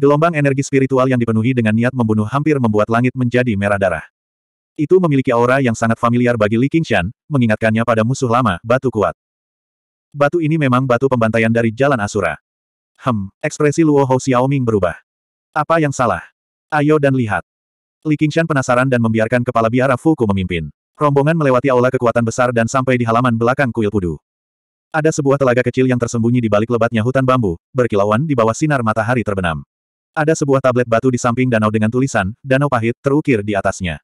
Gelombang energi spiritual yang dipenuhi dengan niat membunuh hampir membuat langit menjadi merah darah. Itu memiliki aura yang sangat familiar bagi Li Qingshan, mengingatkannya pada musuh lama, batu kuat. Batu ini memang batu pembantaian dari Jalan Asura. Hem, ekspresi Luo Hou Xiaoming berubah. Apa yang salah? Ayo dan lihat. Li Qingshan penasaran dan membiarkan kepala biara Fuku memimpin. Rombongan melewati aula kekuatan besar dan sampai di halaman belakang kuil pudu. Ada sebuah telaga kecil yang tersembunyi di balik lebatnya hutan bambu, berkilauan di bawah sinar matahari terbenam. Ada sebuah tablet batu di samping danau dengan tulisan, Danau Pahit, terukir di atasnya.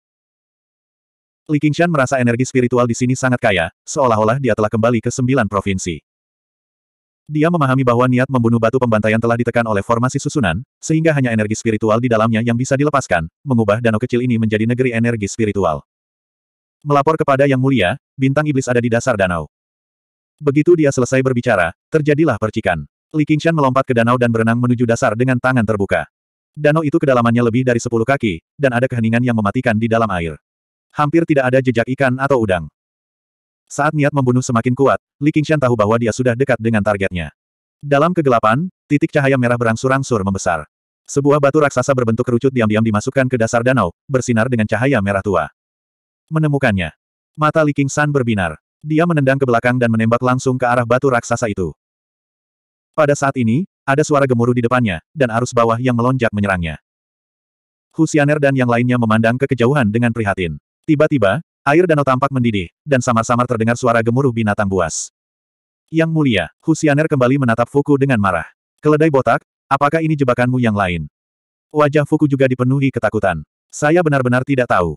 Li Qingshan merasa energi spiritual di sini sangat kaya, seolah-olah dia telah kembali ke sembilan provinsi. Dia memahami bahwa niat membunuh batu pembantaian telah ditekan oleh formasi susunan, sehingga hanya energi spiritual di dalamnya yang bisa dilepaskan, mengubah danau kecil ini menjadi negeri energi spiritual. Melapor kepada Yang Mulia, bintang iblis ada di dasar danau. Begitu dia selesai berbicara, terjadilah percikan. Li Qingshan melompat ke danau dan berenang menuju dasar dengan tangan terbuka. Danau itu kedalamannya lebih dari sepuluh kaki, dan ada keheningan yang mematikan di dalam air. Hampir tidak ada jejak ikan atau udang. Saat niat membunuh semakin kuat, Li Qingshan tahu bahwa dia sudah dekat dengan targetnya. Dalam kegelapan, titik cahaya merah berangsur-angsur membesar. Sebuah batu raksasa berbentuk kerucut diam-diam dimasukkan ke dasar danau, bersinar dengan cahaya merah tua. Menemukannya. Mata Li Qingshan berbinar. Dia menendang ke belakang dan menembak langsung ke arah batu raksasa itu. Pada saat ini, ada suara gemuruh di depannya, dan arus bawah yang melonjak menyerangnya. Husianer dan yang lainnya memandang ke kejauhan dengan prihatin. Tiba-tiba, air danau tampak mendidih, dan samar-samar terdengar suara gemuruh binatang buas. Yang mulia, Husianer kembali menatap Fuku dengan marah. Keledai botak, apakah ini jebakanmu yang lain? Wajah Fuku juga dipenuhi ketakutan. Saya benar-benar tidak tahu.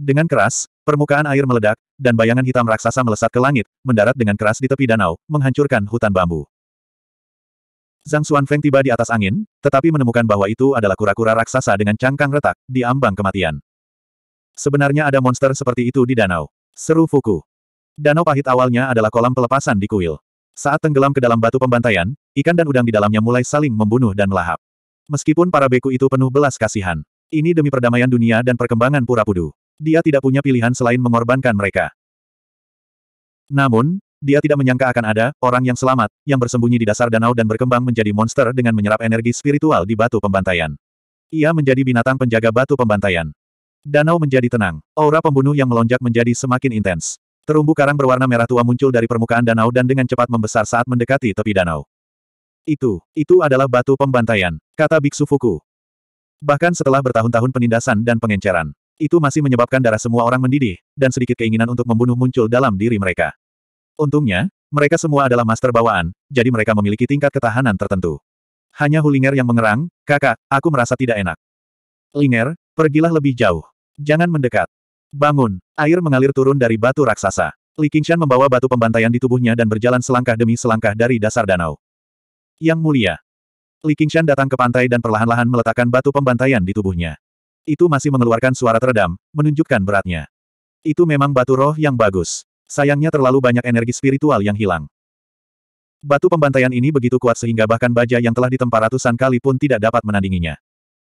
Dengan keras, permukaan air meledak, dan bayangan hitam raksasa melesat ke langit, mendarat dengan keras di tepi danau, menghancurkan hutan bambu. Zhang Xuanfeng tiba di atas angin, tetapi menemukan bahwa itu adalah kura-kura raksasa dengan cangkang retak, di ambang kematian. Sebenarnya ada monster seperti itu di danau. Seru Fuku. Danau pahit awalnya adalah kolam pelepasan di kuil. Saat tenggelam ke dalam batu pembantaian, ikan dan udang di dalamnya mulai saling membunuh dan melahap. Meskipun para beku itu penuh belas kasihan. Ini demi perdamaian dunia dan perkembangan Pura Pudu. Dia tidak punya pilihan selain mengorbankan mereka. Namun, dia tidak menyangka akan ada orang yang selamat, yang bersembunyi di dasar danau dan berkembang menjadi monster dengan menyerap energi spiritual di batu pembantaian. Ia menjadi binatang penjaga batu pembantaian. Danau menjadi tenang. Aura pembunuh yang melonjak menjadi semakin intens. Terumbu karang berwarna merah tua muncul dari permukaan danau dan dengan cepat membesar saat mendekati tepi danau. Itu, itu adalah batu pembantaian, kata Biksu Fuku. Bahkan setelah bertahun-tahun penindasan dan pengenceran, itu masih menyebabkan darah semua orang mendidih, dan sedikit keinginan untuk membunuh muncul dalam diri mereka. Untungnya, mereka semua adalah master bawaan, jadi mereka memiliki tingkat ketahanan tertentu. Hanya Hulinger yang mengerang, kakak, aku merasa tidak enak. Linger, pergilah lebih jauh. Jangan mendekat. Bangun, air mengalir turun dari batu raksasa. Li Qingshan membawa batu pembantaian di tubuhnya dan berjalan selangkah demi selangkah dari dasar danau. Yang mulia. Li Qingshan datang ke pantai dan perlahan-lahan meletakkan batu pembantaian di tubuhnya. Itu masih mengeluarkan suara teredam, menunjukkan beratnya. Itu memang batu roh yang bagus. Sayangnya terlalu banyak energi spiritual yang hilang. Batu pembantaian ini begitu kuat sehingga bahkan baja yang telah ditempa ratusan kali pun tidak dapat menandinginya.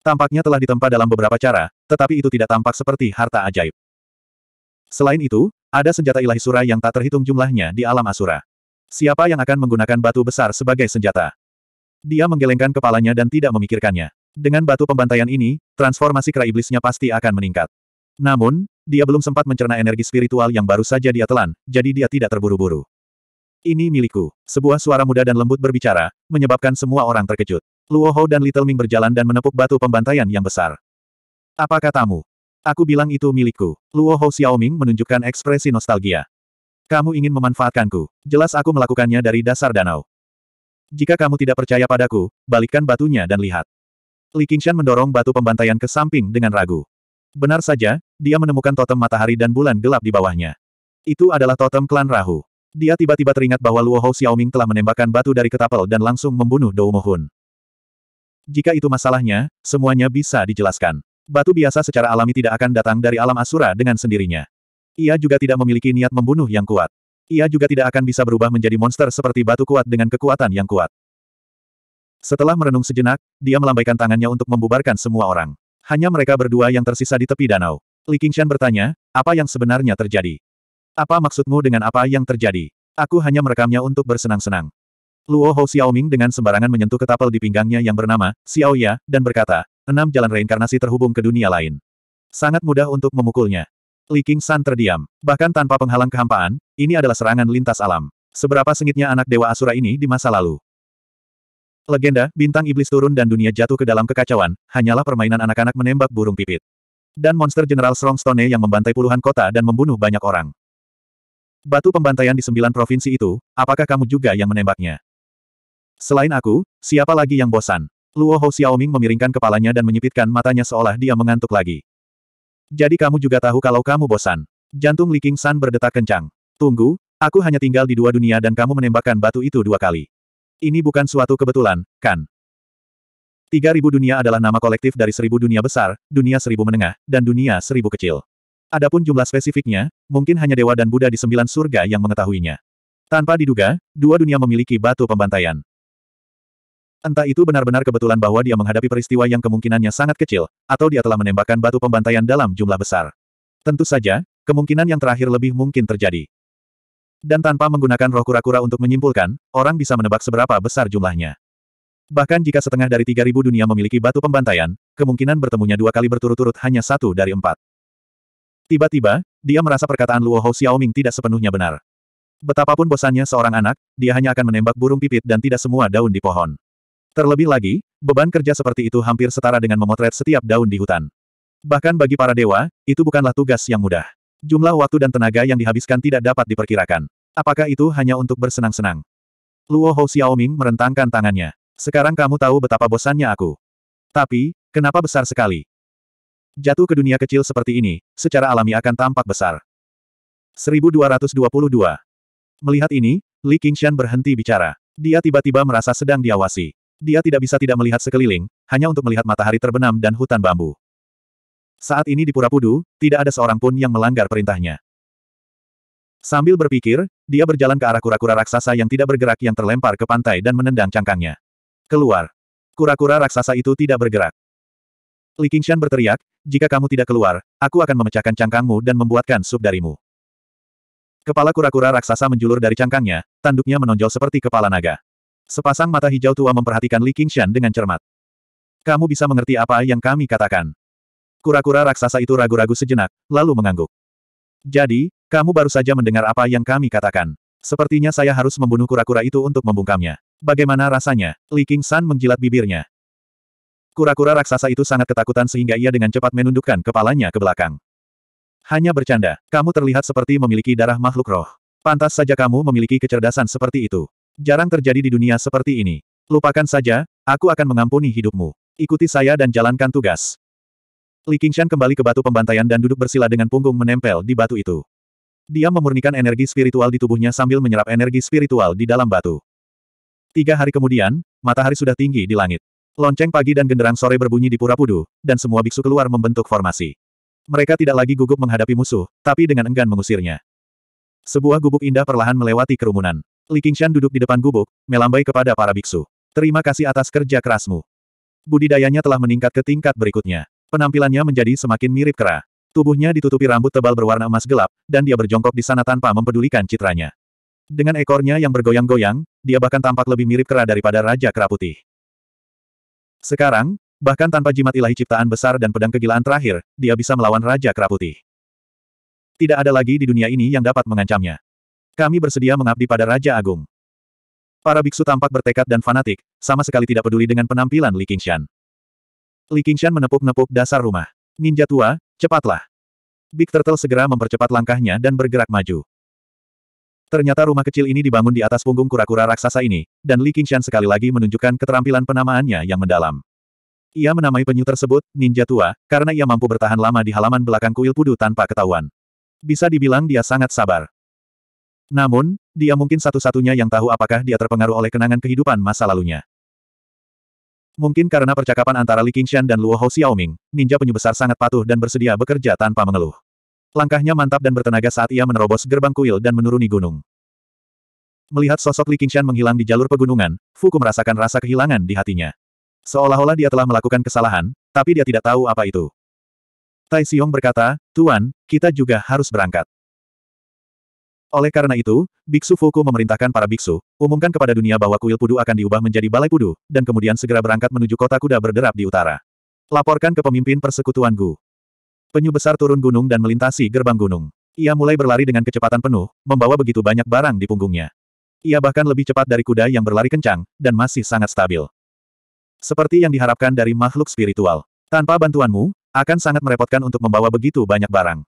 Tampaknya telah ditempa dalam beberapa cara, tetapi itu tidak tampak seperti harta ajaib. Selain itu, ada senjata ilahi sura yang tak terhitung jumlahnya di alam asura. Siapa yang akan menggunakan batu besar sebagai senjata? Dia menggelengkan kepalanya dan tidak memikirkannya. Dengan batu pembantaian ini, transformasi kera iblisnya pasti akan meningkat. Namun, dia belum sempat mencerna energi spiritual yang baru saja dia telan, jadi dia tidak terburu-buru. Ini milikku. Sebuah suara muda dan lembut berbicara, menyebabkan semua orang terkejut. Luo Hou dan Little Ming berjalan dan menepuk batu pembantaian yang besar. Apa katamu? Aku bilang itu milikku. Luo Hou Xiaoming menunjukkan ekspresi nostalgia. Kamu ingin memanfaatkanku. Jelas aku melakukannya dari dasar danau. Jika kamu tidak percaya padaku, balikkan batunya dan lihat. Li Qingshan mendorong batu pembantaian ke samping dengan ragu. Benar saja, dia menemukan totem matahari dan bulan gelap di bawahnya. Itu adalah totem klan Rahu. Dia tiba-tiba teringat bahwa Luo Hou Xiaoming telah menembakkan batu dari ketapel dan langsung membunuh Dou Mohun. Jika itu masalahnya, semuanya bisa dijelaskan. Batu biasa secara alami tidak akan datang dari alam asura dengan sendirinya. Ia juga tidak memiliki niat membunuh yang kuat. Ia juga tidak akan bisa berubah menjadi monster seperti batu kuat dengan kekuatan yang kuat. Setelah merenung sejenak, dia melambaikan tangannya untuk membubarkan semua orang. Hanya mereka berdua yang tersisa di tepi danau. Li Qingshan bertanya, apa yang sebenarnya terjadi? Apa maksudmu dengan apa yang terjadi? Aku hanya merekamnya untuk bersenang-senang. Luo Hou Xiaoming dengan sembarangan menyentuh ketapel di pinggangnya yang bernama, Xiao Ya, dan berkata, enam jalan reinkarnasi terhubung ke dunia lain. Sangat mudah untuk memukulnya. Li Qingshan terdiam. Bahkan tanpa penghalang kehampaan, ini adalah serangan lintas alam. Seberapa sengitnya anak Dewa Asura ini di masa lalu. Legenda, bintang iblis turun dan dunia jatuh ke dalam kekacauan, hanyalah permainan anak-anak menembak burung pipit. Dan monster General Strongstone yang membantai puluhan kota dan membunuh banyak orang. Batu pembantaian di sembilan provinsi itu, apakah kamu juga yang menembaknya? Selain aku, siapa lagi yang bosan? Luo Hou Xiaoming memiringkan kepalanya dan menyipitkan matanya seolah dia mengantuk lagi. Jadi kamu juga tahu kalau kamu bosan. Jantung Li King San berdetak kencang. Tunggu, aku hanya tinggal di dua dunia dan kamu menembakkan batu itu dua kali. Ini bukan suatu kebetulan, kan? 3000 dunia adalah nama kolektif dari 1000 dunia besar, dunia 1000 menengah, dan dunia 1000 kecil. Adapun jumlah spesifiknya, mungkin hanya dewa dan Buddha di sembilan surga yang mengetahuinya. Tanpa diduga, dua dunia memiliki batu pembantaian. Entah itu benar-benar kebetulan bahwa dia menghadapi peristiwa yang kemungkinannya sangat kecil, atau dia telah menembakkan batu pembantaian dalam jumlah besar. Tentu saja, kemungkinan yang terakhir lebih mungkin terjadi dan tanpa menggunakan roh kura-kura untuk menyimpulkan, orang bisa menebak seberapa besar jumlahnya. Bahkan jika setengah dari 3.000 dunia memiliki batu pembantaian, kemungkinan bertemunya dua kali berturut-turut hanya satu dari empat. Tiba-tiba, dia merasa perkataan Luo Hou Xiaoming tidak sepenuhnya benar. Betapapun bosannya seorang anak, dia hanya akan menembak burung pipit dan tidak semua daun di pohon. Terlebih lagi, beban kerja seperti itu hampir setara dengan memotret setiap daun di hutan. Bahkan bagi para dewa, itu bukanlah tugas yang mudah. Jumlah waktu dan tenaga yang dihabiskan tidak dapat diperkirakan. Apakah itu hanya untuk bersenang-senang? Luo Hou Xiaoming merentangkan tangannya. Sekarang kamu tahu betapa bosannya aku. Tapi, kenapa besar sekali? Jatuh ke dunia kecil seperti ini, secara alami akan tampak besar. 1222 Melihat ini, Li Qingshan berhenti bicara. Dia tiba-tiba merasa sedang diawasi. Dia tidak bisa tidak melihat sekeliling, hanya untuk melihat matahari terbenam dan hutan bambu. Saat ini di Pura Pudu, tidak ada seorang pun yang melanggar perintahnya. Sambil berpikir, dia berjalan ke arah kura-kura raksasa yang tidak bergerak yang terlempar ke pantai dan menendang cangkangnya. Keluar. Kura-kura raksasa itu tidak bergerak. Li Qingshan berteriak, jika kamu tidak keluar, aku akan memecahkan cangkangmu dan membuatkan sup darimu. Kepala kura-kura raksasa menjulur dari cangkangnya, tanduknya menonjol seperti kepala naga. Sepasang mata hijau tua memperhatikan Li Qingshan dengan cermat. Kamu bisa mengerti apa yang kami katakan. Kura-kura raksasa itu ragu-ragu sejenak, lalu mengangguk. Jadi, kamu baru saja mendengar apa yang kami katakan. Sepertinya saya harus membunuh kura-kura itu untuk membungkamnya. Bagaimana rasanya? Li King San menjilat bibirnya. Kura-kura raksasa itu sangat ketakutan sehingga ia dengan cepat menundukkan kepalanya ke belakang. Hanya bercanda, kamu terlihat seperti memiliki darah makhluk roh. Pantas saja kamu memiliki kecerdasan seperti itu. Jarang terjadi di dunia seperti ini. Lupakan saja, aku akan mengampuni hidupmu. Ikuti saya dan jalankan tugas. Li Qingshan kembali ke batu pembantaian dan duduk bersila dengan punggung menempel di batu itu. Dia memurnikan energi spiritual di tubuhnya sambil menyerap energi spiritual di dalam batu. Tiga hari kemudian, matahari sudah tinggi di langit. Lonceng pagi dan genderang sore berbunyi di Pura-Pudu, dan semua biksu keluar membentuk formasi. Mereka tidak lagi gugup menghadapi musuh, tapi dengan enggan mengusirnya. Sebuah gubuk indah perlahan melewati kerumunan. Li Qingshan duduk di depan gubuk, melambai kepada para biksu. Terima kasih atas kerja kerasmu. Budidayanya telah meningkat ke tingkat berikutnya. Penampilannya menjadi semakin mirip kera. Tubuhnya ditutupi rambut tebal berwarna emas gelap, dan dia berjongkok di sana tanpa mempedulikan citranya. Dengan ekornya yang bergoyang-goyang, dia bahkan tampak lebih mirip kera daripada Raja Kera Putih. Sekarang, bahkan tanpa jimat ilahi ciptaan besar dan pedang kegilaan terakhir, dia bisa melawan Raja Kera Putih. Tidak ada lagi di dunia ini yang dapat mengancamnya. Kami bersedia mengabdi pada Raja Agung. Para biksu tampak bertekad dan fanatik, sama sekali tidak peduli dengan penampilan Li Qingshan. Li Qingshan menepuk-nepuk dasar rumah. Ninja tua, cepatlah. Big Turtle segera mempercepat langkahnya dan bergerak maju. Ternyata rumah kecil ini dibangun di atas punggung kura-kura raksasa ini, dan Li Qingshan sekali lagi menunjukkan keterampilan penamaannya yang mendalam. Ia menamai penyu tersebut, Ninja Tua, karena ia mampu bertahan lama di halaman belakang kuil pudu tanpa ketahuan. Bisa dibilang dia sangat sabar. Namun, dia mungkin satu-satunya yang tahu apakah dia terpengaruh oleh kenangan kehidupan masa lalunya. Mungkin karena percakapan antara Li Qingshan dan Luo Hou Xiaoming, ninja penyu besar sangat patuh dan bersedia bekerja tanpa mengeluh. Langkahnya mantap dan bertenaga saat ia menerobos gerbang kuil dan menuruni gunung. Melihat sosok Li Qingshan menghilang di jalur pegunungan, Fuku merasakan rasa kehilangan di hatinya. Seolah-olah dia telah melakukan kesalahan, tapi dia tidak tahu apa itu. Tai Xiong berkata, Tuan, kita juga harus berangkat. Oleh karena itu, Biksu Fuku memerintahkan para biksu, umumkan kepada dunia bahwa kuil Pudu akan diubah menjadi balai Pudu, dan kemudian segera berangkat menuju kota kuda berderap di utara. Laporkan ke pemimpin persekutuan Gu. Penyu besar turun gunung dan melintasi gerbang gunung. Ia mulai berlari dengan kecepatan penuh, membawa begitu banyak barang di punggungnya. Ia bahkan lebih cepat dari kuda yang berlari kencang, dan masih sangat stabil. Seperti yang diharapkan dari makhluk spiritual. Tanpa bantuanmu, akan sangat merepotkan untuk membawa begitu banyak barang.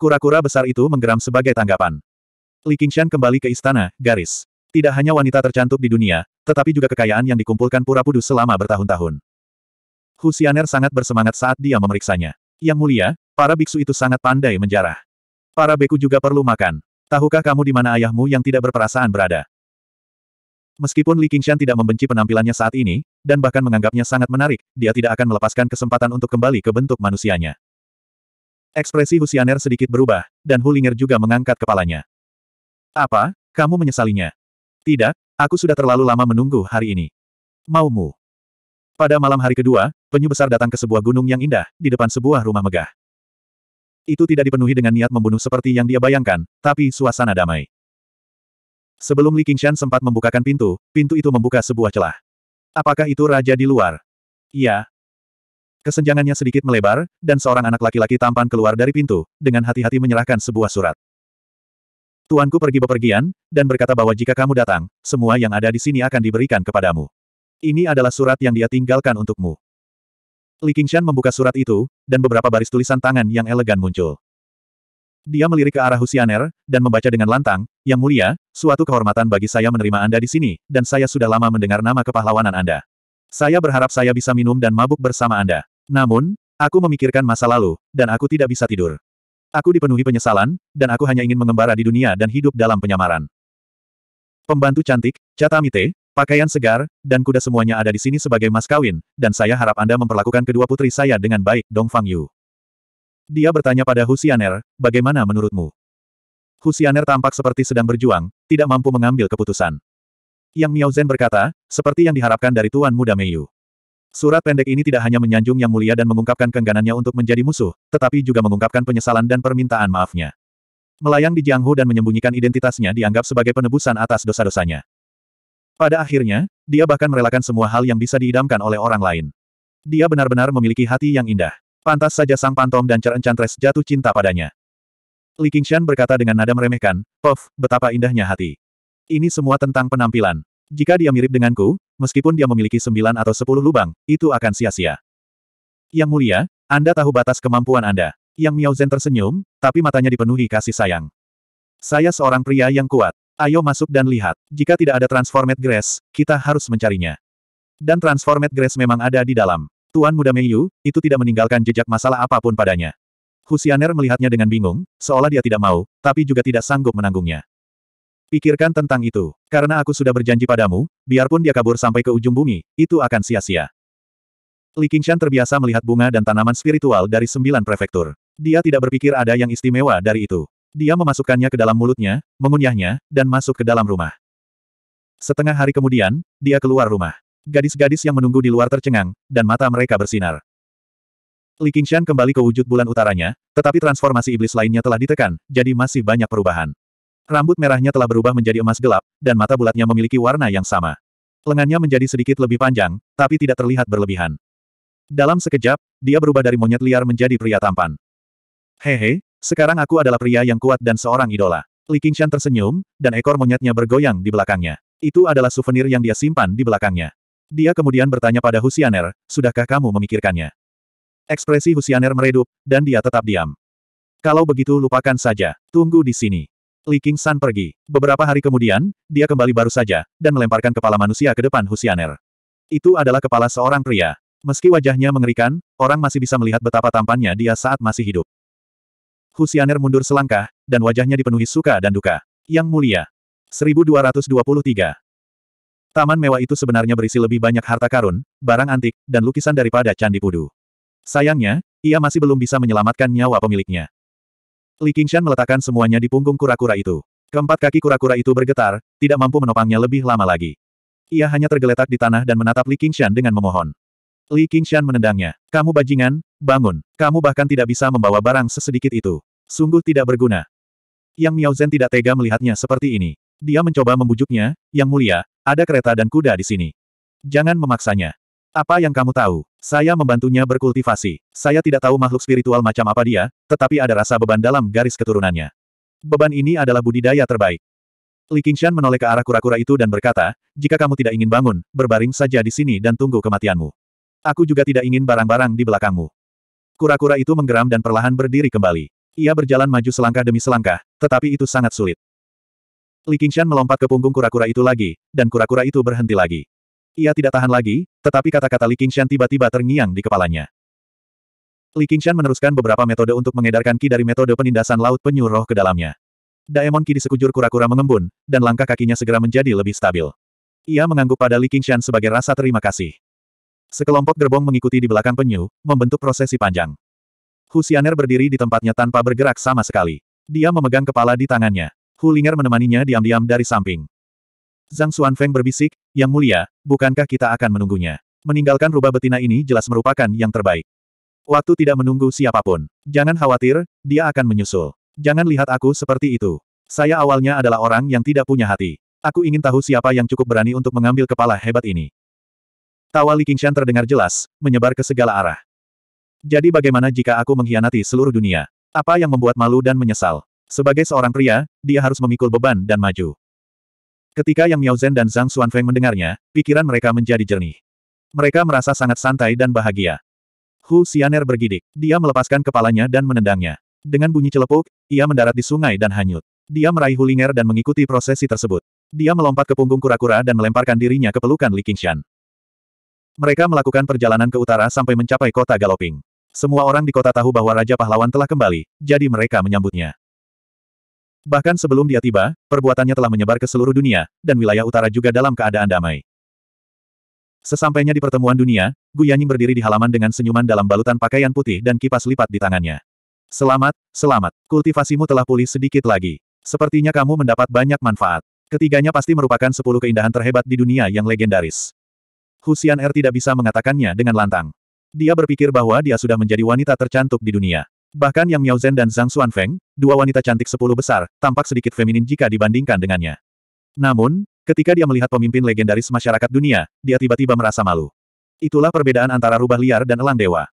Kura-kura besar itu menggeram sebagai tanggapan. Li Qingshan kembali ke istana, garis. Tidak hanya wanita tercantik di dunia, tetapi juga kekayaan yang dikumpulkan Pura Pudu selama bertahun-tahun. Husianer sangat bersemangat saat dia memeriksanya. Yang mulia, para biksu itu sangat pandai menjarah. Para beku juga perlu makan. Tahukah kamu di mana ayahmu yang tidak berperasaan berada? Meskipun Li Qingshan tidak membenci penampilannya saat ini, dan bahkan menganggapnya sangat menarik, dia tidak akan melepaskan kesempatan untuk kembali ke bentuk manusianya. Ekspresi Husianer sedikit berubah, dan Hulinger juga mengangkat kepalanya. Apa? Kamu menyesalinya? Tidak, aku sudah terlalu lama menunggu hari ini. Maumu. Pada malam hari kedua, penyu besar datang ke sebuah gunung yang indah, di depan sebuah rumah megah. Itu tidak dipenuhi dengan niat membunuh seperti yang dia bayangkan, tapi suasana damai. Sebelum Li Qingshan sempat membukakan pintu, pintu itu membuka sebuah celah. Apakah itu raja di luar? Iya, Kesenjangannya sedikit melebar, dan seorang anak laki-laki tampan keluar dari pintu, dengan hati-hati menyerahkan sebuah surat. Tuanku pergi bepergian, dan berkata bahwa jika kamu datang, semua yang ada di sini akan diberikan kepadamu. Ini adalah surat yang dia tinggalkan untukmu. Li Qingshan membuka surat itu, dan beberapa baris tulisan tangan yang elegan muncul. Dia melirik ke arah Husianer, dan membaca dengan lantang, Yang mulia, suatu kehormatan bagi saya menerima Anda di sini, dan saya sudah lama mendengar nama kepahlawanan Anda. Saya berharap saya bisa minum dan mabuk bersama Anda. Namun, aku memikirkan masa lalu, dan aku tidak bisa tidur. Aku dipenuhi penyesalan, dan aku hanya ingin mengembara di dunia dan hidup dalam penyamaran. Pembantu cantik, catamite, pakaian segar, dan kuda semuanya ada di sini sebagai mas kawin, dan saya harap Anda memperlakukan kedua putri saya dengan baik, Dong Fang Yu. Dia bertanya pada Husianer, bagaimana menurutmu? Husianer tampak seperti sedang berjuang, tidak mampu mengambil keputusan. Yang Miao Zhen berkata, seperti yang diharapkan dari Tuan Muda Mei Yu. Surat pendek ini tidak hanya menyanjung Yang Mulia dan mengungkapkan kengganannya untuk menjadi musuh, tetapi juga mengungkapkan penyesalan dan permintaan maafnya. Melayang di Jianghu dan menyembunyikan identitasnya dianggap sebagai penebusan atas dosa-dosanya. Pada akhirnya, dia bahkan merelakan semua hal yang bisa diidamkan oleh orang lain. Dia benar-benar memiliki hati yang indah. Pantas saja sang pantom dan Cer Enchantress jatuh cinta padanya. Li Qingshan berkata dengan nada meremehkan, Pof, betapa indahnya hati. Ini semua tentang penampilan. Jika dia mirip denganku, meskipun dia memiliki sembilan atau sepuluh lubang, itu akan sia-sia. Yang mulia, Anda tahu batas kemampuan Anda. Yang Miao Zhen tersenyum, tapi matanya dipenuhi kasih sayang. Saya seorang pria yang kuat. Ayo masuk dan lihat. Jika tidak ada Transformed Grace, kita harus mencarinya. Dan Transformed Grace memang ada di dalam. Tuan Muda Mei Yu, itu tidak meninggalkan jejak masalah apapun padanya. Husianer melihatnya dengan bingung, seolah dia tidak mau, tapi juga tidak sanggup menanggungnya. Pikirkan tentang itu. Karena aku sudah berjanji padamu, biarpun dia kabur sampai ke ujung bumi, itu akan sia-sia. Li Qingshan terbiasa melihat bunga dan tanaman spiritual dari sembilan prefektur. Dia tidak berpikir ada yang istimewa dari itu. Dia memasukkannya ke dalam mulutnya, mengunyahnya, dan masuk ke dalam rumah. Setengah hari kemudian, dia keluar rumah. Gadis-gadis yang menunggu di luar tercengang, dan mata mereka bersinar. Li Qingshan kembali ke wujud bulan utaranya, tetapi transformasi iblis lainnya telah ditekan, jadi masih banyak perubahan. Rambut merahnya telah berubah menjadi emas gelap, dan mata bulatnya memiliki warna yang sama. Lengannya menjadi sedikit lebih panjang, tapi tidak terlihat berlebihan. Dalam sekejap, dia berubah dari monyet liar menjadi pria tampan. Hehe, sekarang aku adalah pria yang kuat dan seorang idola. Li Qingshan tersenyum, dan ekor monyetnya bergoyang di belakangnya. Itu adalah souvenir yang dia simpan di belakangnya. Dia kemudian bertanya pada Husianer, sudahkah kamu memikirkannya? Ekspresi Husianer meredup, dan dia tetap diam. Kalau begitu lupakan saja, tunggu di sini. Li King San pergi. Beberapa hari kemudian, dia kembali baru saja, dan melemparkan kepala manusia ke depan Husianer. Itu adalah kepala seorang pria. Meski wajahnya mengerikan, orang masih bisa melihat betapa tampannya dia saat masih hidup. Husianer mundur selangkah, dan wajahnya dipenuhi suka dan duka. Yang mulia. 1223. Taman mewah itu sebenarnya berisi lebih banyak harta karun, barang antik, dan lukisan daripada Candi Pudu. Sayangnya, ia masih belum bisa menyelamatkan nyawa pemiliknya. Li Qingshan meletakkan semuanya di punggung kura-kura itu. Keempat kaki kura-kura itu bergetar, tidak mampu menopangnya lebih lama lagi. Ia hanya tergeletak di tanah dan menatap Li Qingshan dengan memohon. Li Qingshan menendangnya. Kamu bajingan, bangun. Kamu bahkan tidak bisa membawa barang sesedikit itu. Sungguh tidak berguna. Yang Miao Zhen tidak tega melihatnya seperti ini. Dia mencoba membujuknya, Yang Mulia, ada kereta dan kuda di sini. Jangan memaksanya. Apa yang kamu tahu? Saya membantunya berkultivasi. Saya tidak tahu makhluk spiritual macam apa dia, tetapi ada rasa beban dalam garis keturunannya. Beban ini adalah budidaya terbaik. Li Qingshan menoleh ke arah kura-kura itu dan berkata, jika kamu tidak ingin bangun, berbaring saja di sini dan tunggu kematianmu. Aku juga tidak ingin barang-barang di belakangmu. Kura-kura itu menggeram dan perlahan berdiri kembali. Ia berjalan maju selangkah demi selangkah, tetapi itu sangat sulit. Li Qingshan melompat ke punggung kura-kura itu lagi, dan kura-kura itu berhenti lagi. Ia tidak tahan lagi, tetapi kata-kata Li Qingshan tiba-tiba terngiang di kepalanya. Li Qingshan meneruskan beberapa metode untuk mengedarkan Ki dari metode penindasan laut penyu roh ke dalamnya. Daemon Ki di sekujur kura-kura mengembun, dan langkah kakinya segera menjadi lebih stabil. Ia mengangguk pada Li Qingshan sebagai rasa terima kasih. Sekelompok gerbong mengikuti di belakang penyu, membentuk prosesi panjang. Husianer berdiri di tempatnya tanpa bergerak sama sekali. Dia memegang kepala di tangannya. Hulinger menemaninya diam-diam dari samping. Zhang Xuanfeng berbisik, Yang mulia, bukankah kita akan menunggunya? Meninggalkan rubah betina ini jelas merupakan yang terbaik. Waktu tidak menunggu siapapun. Jangan khawatir, dia akan menyusul. Jangan lihat aku seperti itu. Saya awalnya adalah orang yang tidak punya hati. Aku ingin tahu siapa yang cukup berani untuk mengambil kepala hebat ini. Tawa Li Qingshan terdengar jelas, menyebar ke segala arah. Jadi bagaimana jika aku mengkhianati seluruh dunia? Apa yang membuat malu dan menyesal? Sebagai seorang pria, dia harus memikul beban dan maju. Ketika Yang Miaozhen dan Zhang Xuanfeng mendengarnya, pikiran mereka menjadi jernih. Mereka merasa sangat santai dan bahagia. Hu Xianer bergidik. Dia melepaskan kepalanya dan menendangnya. Dengan bunyi celepuk, ia mendarat di sungai dan hanyut. Dia meraih Hulinger dan mengikuti prosesi tersebut. Dia melompat ke punggung kura-kura dan melemparkan dirinya ke pelukan Li Qingshan. Mereka melakukan perjalanan ke utara sampai mencapai kota Galoping. Semua orang di kota tahu bahwa Raja Pahlawan telah kembali, jadi mereka menyambutnya. Bahkan sebelum dia tiba, perbuatannya telah menyebar ke seluruh dunia, dan wilayah utara juga dalam keadaan damai. Sesampainya di pertemuan dunia, Gu Yanying berdiri di halaman dengan senyuman dalam balutan pakaian putih dan kipas lipat di tangannya. Selamat, selamat. Kultivasimu telah pulih sedikit lagi. Sepertinya kamu mendapat banyak manfaat. Ketiganya pasti merupakan sepuluh keindahan terhebat di dunia yang legendaris. Husian Er tidak bisa mengatakannya dengan lantang. Dia berpikir bahwa dia sudah menjadi wanita tercantik di dunia. Bahkan Yang Miao Zhen dan Zhang Xuanfeng, dua wanita cantik sepuluh besar, tampak sedikit feminin jika dibandingkan dengannya. Namun, ketika dia melihat pemimpin legendaris masyarakat dunia, dia tiba-tiba merasa malu. Itulah perbedaan antara rubah liar dan elang dewa.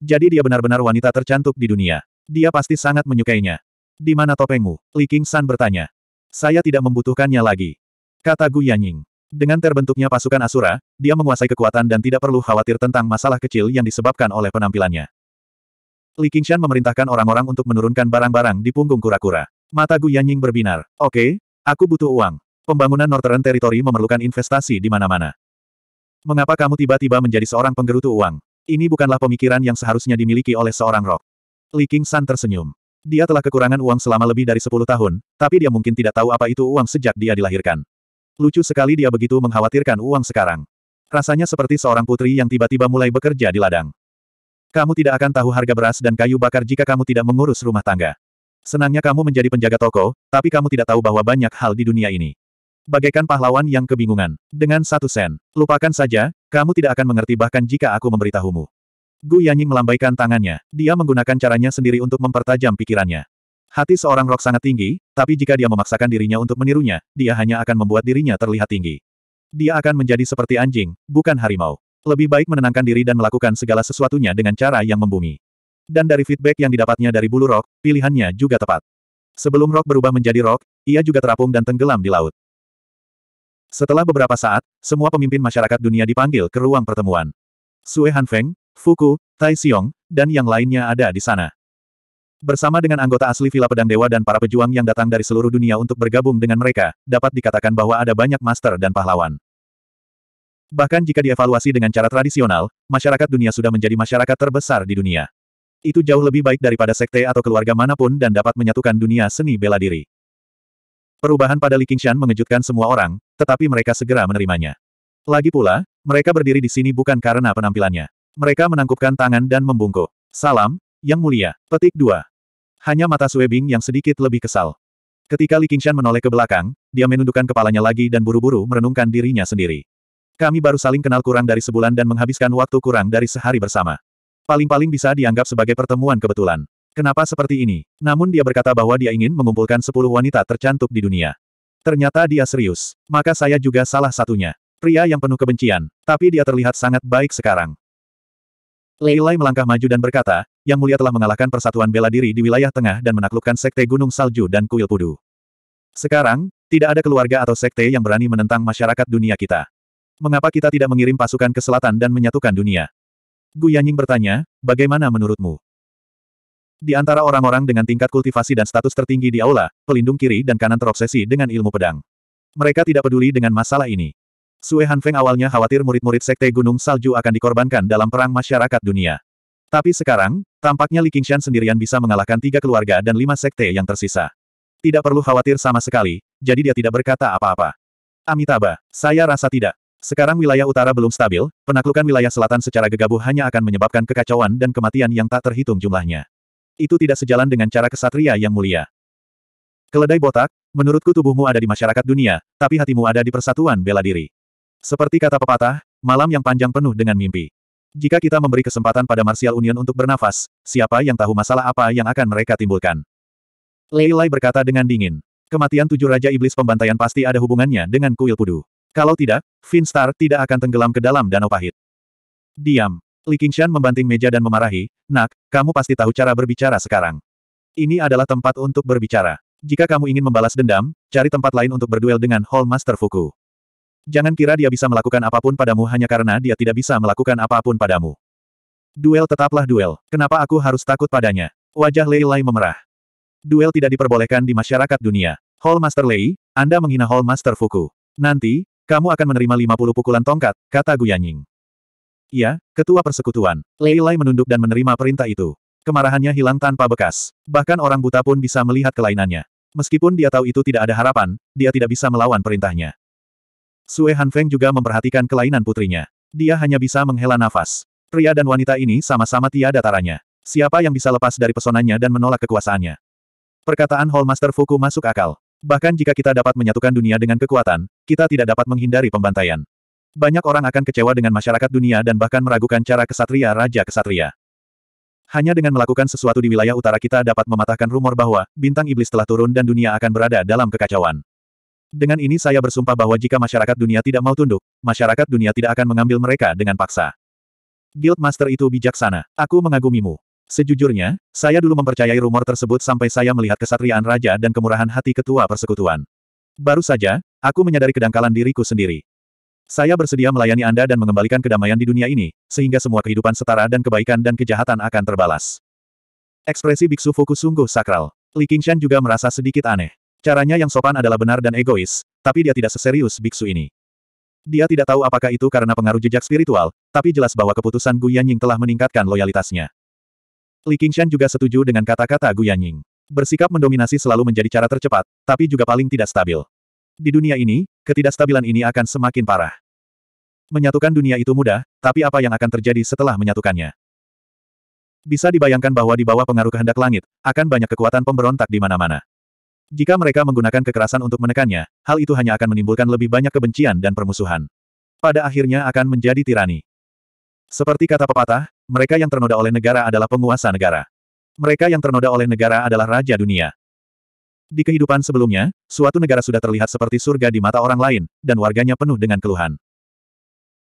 Jadi dia benar-benar wanita tercantik di dunia. Dia pasti sangat menyukainya. Di mana topengmu? Li King San bertanya. Saya tidak membutuhkannya lagi. Kata Gu Yanying. Dengan terbentuknya pasukan Asura, dia menguasai kekuatan dan tidak perlu khawatir tentang masalah kecil yang disebabkan oleh penampilannya. Li Qingshan memerintahkan orang-orang untuk menurunkan barang-barang di punggung kura-kura. Mata Gu Yanying berbinar. Oke, aku butuh uang. Pembangunan Northern Territory memerlukan investasi di mana-mana. Mengapa kamu tiba-tiba menjadi seorang penggerutu uang? Ini bukanlah pemikiran yang seharusnya dimiliki oleh seorang rock. Li Qingshan tersenyum. Dia telah kekurangan uang selama lebih dari 10 tahun, tapi dia mungkin tidak tahu apa itu uang sejak dia dilahirkan. Lucu sekali dia begitu mengkhawatirkan uang sekarang. Rasanya seperti seorang putri yang tiba-tiba mulai bekerja di ladang. Kamu tidak akan tahu harga beras dan kayu bakar jika kamu tidak mengurus rumah tangga. Senangnya kamu menjadi penjaga toko, tapi kamu tidak tahu bahwa banyak hal di dunia ini. Bagaikan pahlawan yang kebingungan. Dengan satu sen, lupakan saja, kamu tidak akan mengerti bahkan jika aku memberitahumu. Gu Yanying melambaikan tangannya. Dia menggunakan caranya sendiri untuk mempertajam pikirannya. Hati seorang rok sangat tinggi, tapi jika dia memaksakan dirinya untuk menirunya, dia hanya akan membuat dirinya terlihat tinggi. Dia akan menjadi seperti anjing, bukan harimau. Lebih baik menenangkan diri dan melakukan segala sesuatunya dengan cara yang membumi. Dan dari feedback yang didapatnya dari bulu rok, pilihannya juga tepat. Sebelum rok berubah menjadi rok, ia juga terapung dan tenggelam di laut. Setelah beberapa saat, semua pemimpin masyarakat dunia dipanggil ke ruang pertemuan. Sue Hanfeng, Fuku, Tai Xiong, dan yang lainnya ada di sana. Bersama dengan anggota asli Villa Pedang Dewa dan para pejuang yang datang dari seluruh dunia untuk bergabung dengan mereka, dapat dikatakan bahwa ada banyak master dan pahlawan. Bahkan jika dievaluasi dengan cara tradisional, masyarakat dunia sudah menjadi masyarakat terbesar di dunia. Itu jauh lebih baik daripada sekte atau keluarga manapun dan dapat menyatukan dunia seni bela diri. Perubahan pada Li Qingshan mengejutkan semua orang, tetapi mereka segera menerimanya. Lagi pula, mereka berdiri di sini bukan karena penampilannya. Mereka menangkupkan tangan dan membungkuk. Salam, Yang Mulia. Petik 2. Hanya mata Suebing yang sedikit lebih kesal. Ketika Li Qingshan menoleh ke belakang, dia menundukkan kepalanya lagi dan buru-buru merenungkan dirinya sendiri. Kami baru saling kenal kurang dari sebulan dan menghabiskan waktu kurang dari sehari bersama. Paling-paling bisa dianggap sebagai pertemuan kebetulan. Kenapa seperti ini? Namun dia berkata bahwa dia ingin mengumpulkan sepuluh wanita tercantik di dunia. Ternyata dia serius. Maka saya juga salah satunya. Pria yang penuh kebencian. Tapi dia terlihat sangat baik sekarang. Leilai melangkah maju dan berkata, Yang Mulia telah mengalahkan persatuan bela diri di wilayah tengah dan menaklukkan Sekte Gunung Salju dan Kuil Pudu. Sekarang, tidak ada keluarga atau sekte yang berani menentang masyarakat dunia kita. Mengapa kita tidak mengirim pasukan ke selatan dan menyatukan dunia? Gu Yanying bertanya, bagaimana menurutmu? Di antara orang-orang dengan tingkat kultivasi dan status tertinggi di aula, pelindung kiri dan kanan terobsesi dengan ilmu pedang. Mereka tidak peduli dengan masalah ini. Sue Feng awalnya khawatir murid-murid Sekte Gunung Salju akan dikorbankan dalam perang masyarakat dunia. Tapi sekarang, tampaknya Li Qingshan sendirian bisa mengalahkan tiga keluarga dan lima sekte yang tersisa. Tidak perlu khawatir sama sekali, jadi dia tidak berkata apa-apa. Amitabha, saya rasa tidak. Sekarang wilayah utara belum stabil, penaklukan wilayah selatan secara gegabah hanya akan menyebabkan kekacauan dan kematian yang tak terhitung jumlahnya. Itu tidak sejalan dengan cara kesatria yang mulia. Keledai botak, menurutku tubuhmu ada di masyarakat dunia, tapi hatimu ada di persatuan bela diri. Seperti kata pepatah, malam yang panjang penuh dengan mimpi. Jika kita memberi kesempatan pada Martial Union untuk bernafas, siapa yang tahu masalah apa yang akan mereka timbulkan? Leilai berkata dengan dingin. Kematian tujuh Raja Iblis pembantaian pasti ada hubungannya dengan kuil pudu. Kalau tidak, Finstar tidak akan tenggelam ke dalam danau pahit. Diam. Li Qingshan membanting meja dan memarahi, Nak, kamu pasti tahu cara berbicara sekarang. Ini adalah tempat untuk berbicara. Jika kamu ingin membalas dendam, cari tempat lain untuk berduel dengan Hall Master Fuku. Jangan kira dia bisa melakukan apapun padamu hanya karena dia tidak bisa melakukan apapun padamu. Duel tetaplah duel. Kenapa aku harus takut padanya? Wajah Lei Lai memerah. Duel tidak diperbolehkan di masyarakat dunia. Hall Master Lei, Anda menghina Hall Master Fuku. Nanti, kamu akan menerima 50 pukulan tongkat, kata Guyanying. Iya, ketua persekutuan. Lei Lai menunduk dan menerima perintah itu. Kemarahannya hilang tanpa bekas. Bahkan orang buta pun bisa melihat kelainannya. Meskipun dia tahu itu tidak ada harapan, dia tidak bisa melawan perintahnya. Sue Feng juga memperhatikan kelainan putrinya. Dia hanya bisa menghela nafas. Pria dan wanita ini sama-sama tiada taranya. Siapa yang bisa lepas dari pesonanya dan menolak kekuasaannya? Perkataan Hallmaster Fuku masuk akal. Bahkan jika kita dapat menyatukan dunia dengan kekuatan, kita tidak dapat menghindari pembantaian. Banyak orang akan kecewa dengan masyarakat dunia dan bahkan meragukan cara kesatria Raja Kesatria. Hanya dengan melakukan sesuatu di wilayah utara kita dapat mematahkan rumor bahwa bintang iblis telah turun dan dunia akan berada dalam kekacauan. Dengan ini saya bersumpah bahwa jika masyarakat dunia tidak mau tunduk, masyarakat dunia tidak akan mengambil mereka dengan paksa. Guild Master itu bijaksana. Aku mengagumimu. Sejujurnya, saya dulu mempercayai rumor tersebut sampai saya melihat kesatriaan raja dan kemurahan hati ketua persekutuan. Baru saja, aku menyadari kedangkalan diriku sendiri. Saya bersedia melayani Anda dan mengembalikan kedamaian di dunia ini, sehingga semua kehidupan setara dan kebaikan dan kejahatan akan terbalas. Ekspresi Biksu Fuku sungguh sakral. Li Qingshan juga merasa sedikit aneh. Caranya yang sopan adalah benar dan egois, tapi dia tidak seserius Biksu ini. Dia tidak tahu apakah itu karena pengaruh jejak spiritual, tapi jelas bahwa keputusan Gu Yanying telah meningkatkan loyalitasnya. Li Qingshan juga setuju dengan kata-kata Gu Yanying. Bersikap mendominasi selalu menjadi cara tercepat, tapi juga paling tidak stabil. Di dunia ini, ketidakstabilan ini akan semakin parah. Menyatukan dunia itu mudah, tapi apa yang akan terjadi setelah menyatukannya? Bisa dibayangkan bahwa di bawah pengaruh kehendak langit, akan banyak kekuatan pemberontak di mana-mana. Jika mereka menggunakan kekerasan untuk menekannya, hal itu hanya akan menimbulkan lebih banyak kebencian dan permusuhan. Pada akhirnya akan menjadi tirani. Seperti kata pepatah, mereka yang ternoda oleh negara adalah penguasa negara. Mereka yang ternoda oleh negara adalah raja dunia. Di kehidupan sebelumnya, suatu negara sudah terlihat seperti surga di mata orang lain, dan warganya penuh dengan keluhan.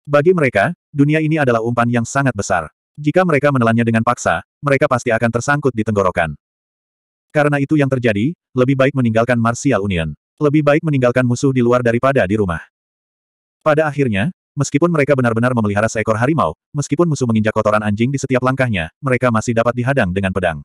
Bagi mereka, dunia ini adalah umpan yang sangat besar. Jika mereka menelannya dengan paksa, mereka pasti akan tersangkut di tenggorokan. Karena itu yang terjadi, lebih baik meninggalkan Martial Union. Lebih baik meninggalkan musuh di luar daripada di rumah. Pada akhirnya, Meskipun mereka benar-benar memelihara seekor harimau, meskipun musuh menginjak kotoran anjing di setiap langkahnya, mereka masih dapat dihadang dengan pedang.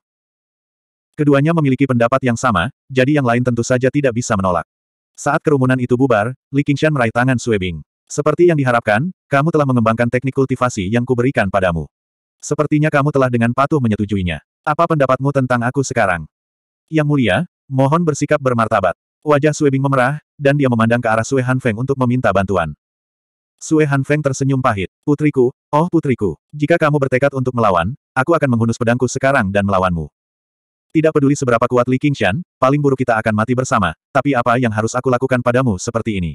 Keduanya memiliki pendapat yang sama, jadi yang lain tentu saja tidak bisa menolak. Saat kerumunan itu bubar, Li Qingshan meraih tangan Suebing. Seperti yang diharapkan, kamu telah mengembangkan teknik kultivasi yang kuberikan padamu. Sepertinya kamu telah dengan patuh menyetujuinya. Apa pendapatmu tentang aku sekarang? Yang mulia, mohon bersikap bermartabat. Wajah Suebing memerah, dan dia memandang ke arah Han Feng untuk meminta bantuan. Sue Han Feng tersenyum pahit. Putriku, oh putriku, jika kamu bertekad untuk melawan, aku akan menghunus pedangku sekarang dan melawanmu. Tidak peduli seberapa kuat Li Qingshan, paling buruk kita akan mati bersama, tapi apa yang harus aku lakukan padamu seperti ini?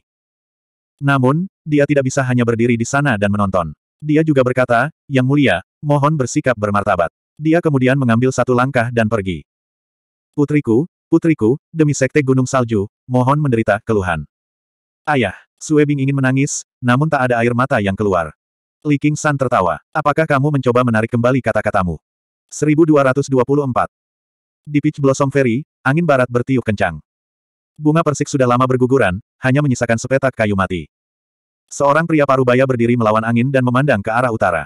Namun, dia tidak bisa hanya berdiri di sana dan menonton. Dia juga berkata, Yang mulia, mohon bersikap bermartabat. Dia kemudian mengambil satu langkah dan pergi. Putriku, putriku, demi sekte Gunung Salju, mohon menderita keluhan. Ayah. Suebing ingin menangis, namun tak ada air mata yang keluar. Li King San tertawa. Apakah kamu mencoba menarik kembali kata-katamu? 1224. Di Peach Blossom Ferry, angin barat bertiup kencang. Bunga persik sudah lama berguguran, hanya menyisakan sepetak kayu mati. Seorang pria parubaya berdiri melawan angin dan memandang ke arah utara.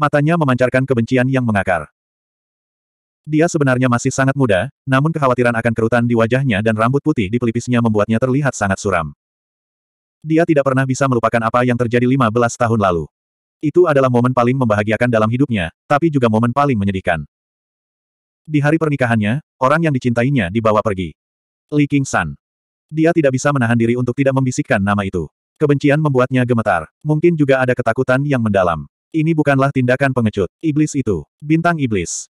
Matanya memancarkan kebencian yang mengakar. Dia sebenarnya masih sangat muda, namun kekhawatiran akan kerutan di wajahnya dan rambut putih di pelipisnya membuatnya terlihat sangat suram. Dia tidak pernah bisa melupakan apa yang terjadi 15 tahun lalu. Itu adalah momen paling membahagiakan dalam hidupnya, tapi juga momen paling menyedihkan. Di hari pernikahannya, orang yang dicintainya dibawa pergi. Li King San. Dia tidak bisa menahan diri untuk tidak membisikkan nama itu. Kebencian membuatnya gemetar. Mungkin juga ada ketakutan yang mendalam. Ini bukanlah tindakan pengecut. Iblis itu. Bintang iblis.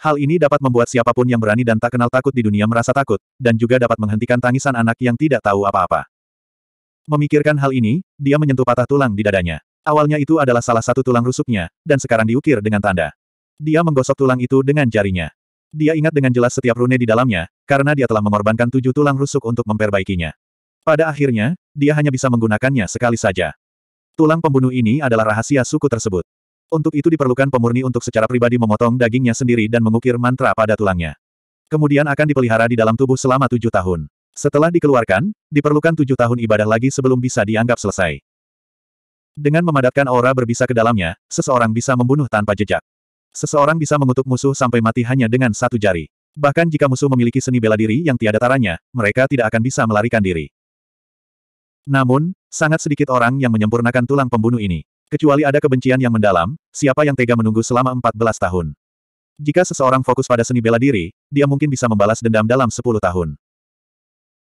Hal ini dapat membuat siapapun yang berani dan tak kenal takut di dunia merasa takut, dan juga dapat menghentikan tangisan anak yang tidak tahu apa-apa. Memikirkan hal ini, dia menyentuh patah tulang di dadanya. Awalnya itu adalah salah satu tulang rusuknya, dan sekarang diukir dengan tanda. Dia menggosok tulang itu dengan jarinya. Dia ingat dengan jelas setiap rune di dalamnya, karena dia telah mengorbankan tujuh tulang rusuk untuk memperbaikinya. Pada akhirnya, dia hanya bisa menggunakannya sekali saja. Tulang pembunuh ini adalah rahasia suku tersebut. Untuk itu diperlukan pemurni untuk secara pribadi memotong dagingnya sendiri dan mengukir mantra pada tulangnya. Kemudian akan dipelihara di dalam tubuh selama tujuh tahun. Setelah dikeluarkan, diperlukan tujuh tahun ibadah lagi sebelum bisa dianggap selesai. Dengan memadatkan aura berbisa ke dalamnya, seseorang bisa membunuh tanpa jejak. Seseorang bisa mengutuk musuh sampai mati hanya dengan satu jari. Bahkan jika musuh memiliki seni bela diri yang tiada taranya, mereka tidak akan bisa melarikan diri. Namun, sangat sedikit orang yang menyempurnakan tulang pembunuh ini. Kecuali ada kebencian yang mendalam, siapa yang tega menunggu selama 14 tahun. Jika seseorang fokus pada seni bela diri, dia mungkin bisa membalas dendam dalam 10 tahun.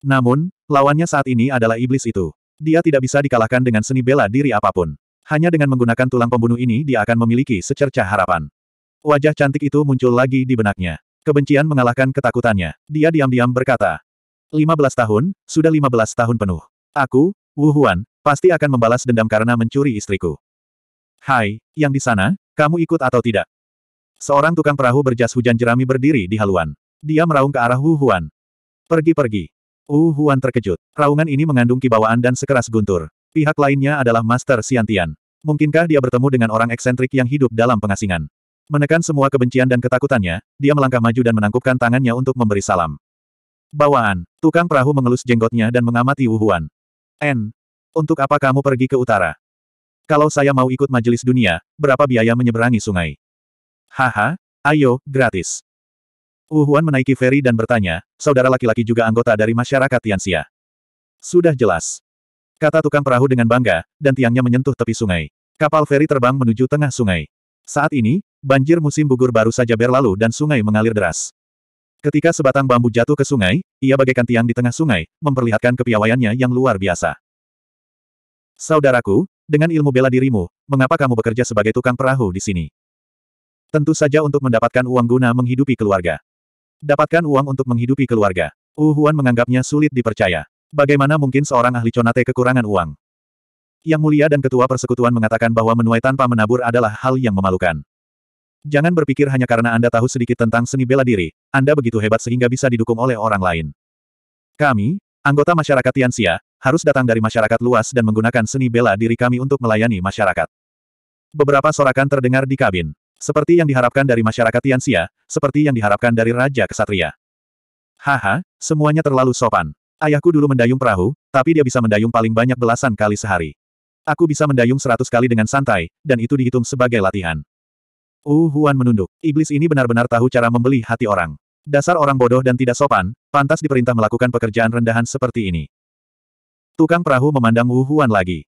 Namun, lawannya saat ini adalah iblis itu. Dia tidak bisa dikalahkan dengan seni bela diri apapun. Hanya dengan menggunakan tulang pembunuh ini dia akan memiliki secerca harapan. Wajah cantik itu muncul lagi di benaknya. Kebencian mengalahkan ketakutannya. Dia diam-diam berkata. 15 tahun, sudah 15 tahun penuh. Aku, Wu Huan, pasti akan membalas dendam karena mencuri istriku. Hai, yang di sana, kamu ikut atau tidak? Seorang tukang perahu berjas hujan jerami berdiri di haluan. Dia meraung ke arah Wu Huan. Pergi-pergi. Wu Huan terkejut. Raungan ini mengandung kibawaan dan sekeras guntur. Pihak lainnya adalah Master Siantian. Mungkinkah dia bertemu dengan orang eksentrik yang hidup dalam pengasingan? Menekan semua kebencian dan ketakutannya, dia melangkah maju dan menangkupkan tangannya untuk memberi salam. Bawaan, tukang perahu mengelus jenggotnya dan mengamati Wuhuan. N, untuk apa kamu pergi ke utara? Kalau saya mau ikut majelis dunia, berapa biaya menyeberangi sungai? Haha, ayo, gratis. Uhuan menaiki feri dan bertanya, saudara laki-laki juga anggota dari masyarakat Tianxia. Sudah jelas. Kata tukang perahu dengan bangga, dan tiangnya menyentuh tepi sungai. Kapal feri terbang menuju tengah sungai. Saat ini, banjir musim gugur baru saja berlalu dan sungai mengalir deras. Ketika sebatang bambu jatuh ke sungai, ia bagaikan tiang di tengah sungai, memperlihatkan kepiawaiannya yang luar biasa. Saudaraku, dengan ilmu bela dirimu, mengapa kamu bekerja sebagai tukang perahu di sini? Tentu saja untuk mendapatkan uang guna menghidupi keluarga. Dapatkan uang untuk menghidupi keluarga. Wu Huan menganggapnya sulit dipercaya. Bagaimana mungkin seorang ahli conate kekurangan uang? Yang Mulia dan Ketua Persekutuan mengatakan bahwa menuai tanpa menabur adalah hal yang memalukan. Jangan berpikir hanya karena Anda tahu sedikit tentang seni bela diri, Anda begitu hebat sehingga bisa didukung oleh orang lain. Kami, anggota masyarakat Tianxia, harus datang dari masyarakat luas dan menggunakan seni bela diri kami untuk melayani masyarakat. Beberapa sorakan terdengar di kabin. Seperti yang diharapkan dari masyarakat Tiansia, seperti yang diharapkan dari Raja Kesatria. Haha, semuanya terlalu sopan. Ayahku dulu mendayung perahu, tapi dia bisa mendayung paling banyak belasan kali sehari. Aku bisa mendayung seratus kali dengan santai, dan itu dihitung sebagai latihan. Uh Huan menunduk. Iblis ini benar-benar tahu cara membeli hati orang. Dasar orang bodoh dan tidak sopan, pantas diperintah melakukan pekerjaan rendahan seperti ini. Tukang perahu memandang Wu Huan lagi.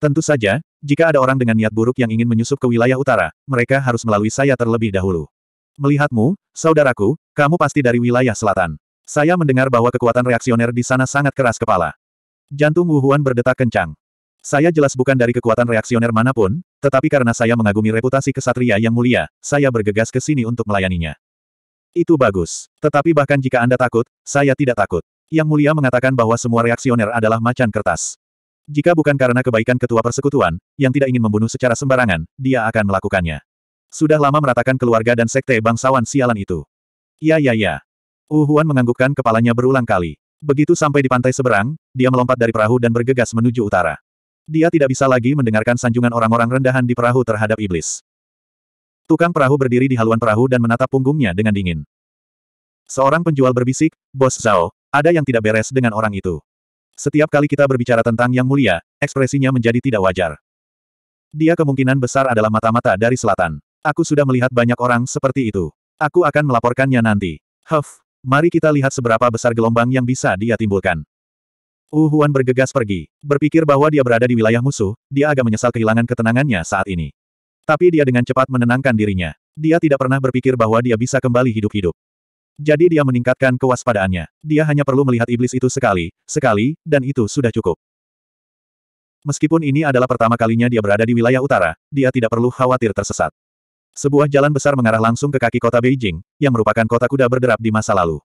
Tentu saja, jika ada orang dengan niat buruk yang ingin menyusup ke wilayah utara, mereka harus melalui saya terlebih dahulu. Melihatmu, saudaraku, kamu pasti dari wilayah selatan. Saya mendengar bahwa kekuatan reaksioner di sana sangat keras kepala. Jantung Wuhuan berdetak kencang. Saya jelas bukan dari kekuatan reaksioner manapun, tetapi karena saya mengagumi reputasi kesatria yang mulia, saya bergegas ke sini untuk melayaninya. Itu bagus. Tetapi bahkan jika Anda takut, saya tidak takut. Yang mulia mengatakan bahwa semua reaksioner adalah macan kertas. Jika bukan karena kebaikan ketua persekutuan, yang tidak ingin membunuh secara sembarangan, dia akan melakukannya. Sudah lama meratakan keluarga dan sekte bangsawan sialan itu. Ya ya ya. Uhuan menganggukkan kepalanya berulang kali. Begitu sampai di pantai seberang, dia melompat dari perahu dan bergegas menuju utara. Dia tidak bisa lagi mendengarkan sanjungan orang-orang rendahan di perahu terhadap iblis. Tukang perahu berdiri di haluan perahu dan menatap punggungnya dengan dingin. Seorang penjual berbisik, Bos Zhao, ada yang tidak beres dengan orang itu. Setiap kali kita berbicara tentang Yang Mulia, ekspresinya menjadi tidak wajar. Dia kemungkinan besar adalah mata-mata dari selatan. Aku sudah melihat banyak orang seperti itu. Aku akan melaporkannya nanti. Huff, mari kita lihat seberapa besar gelombang yang bisa dia timbulkan. Uh Huan bergegas pergi, berpikir bahwa dia berada di wilayah musuh, dia agak menyesal kehilangan ketenangannya saat ini. Tapi dia dengan cepat menenangkan dirinya. Dia tidak pernah berpikir bahwa dia bisa kembali hidup-hidup. Jadi dia meningkatkan kewaspadaannya. Dia hanya perlu melihat iblis itu sekali, sekali, dan itu sudah cukup. Meskipun ini adalah pertama kalinya dia berada di wilayah utara, dia tidak perlu khawatir tersesat. Sebuah jalan besar mengarah langsung ke kaki kota Beijing, yang merupakan kota kuda berderap di masa lalu.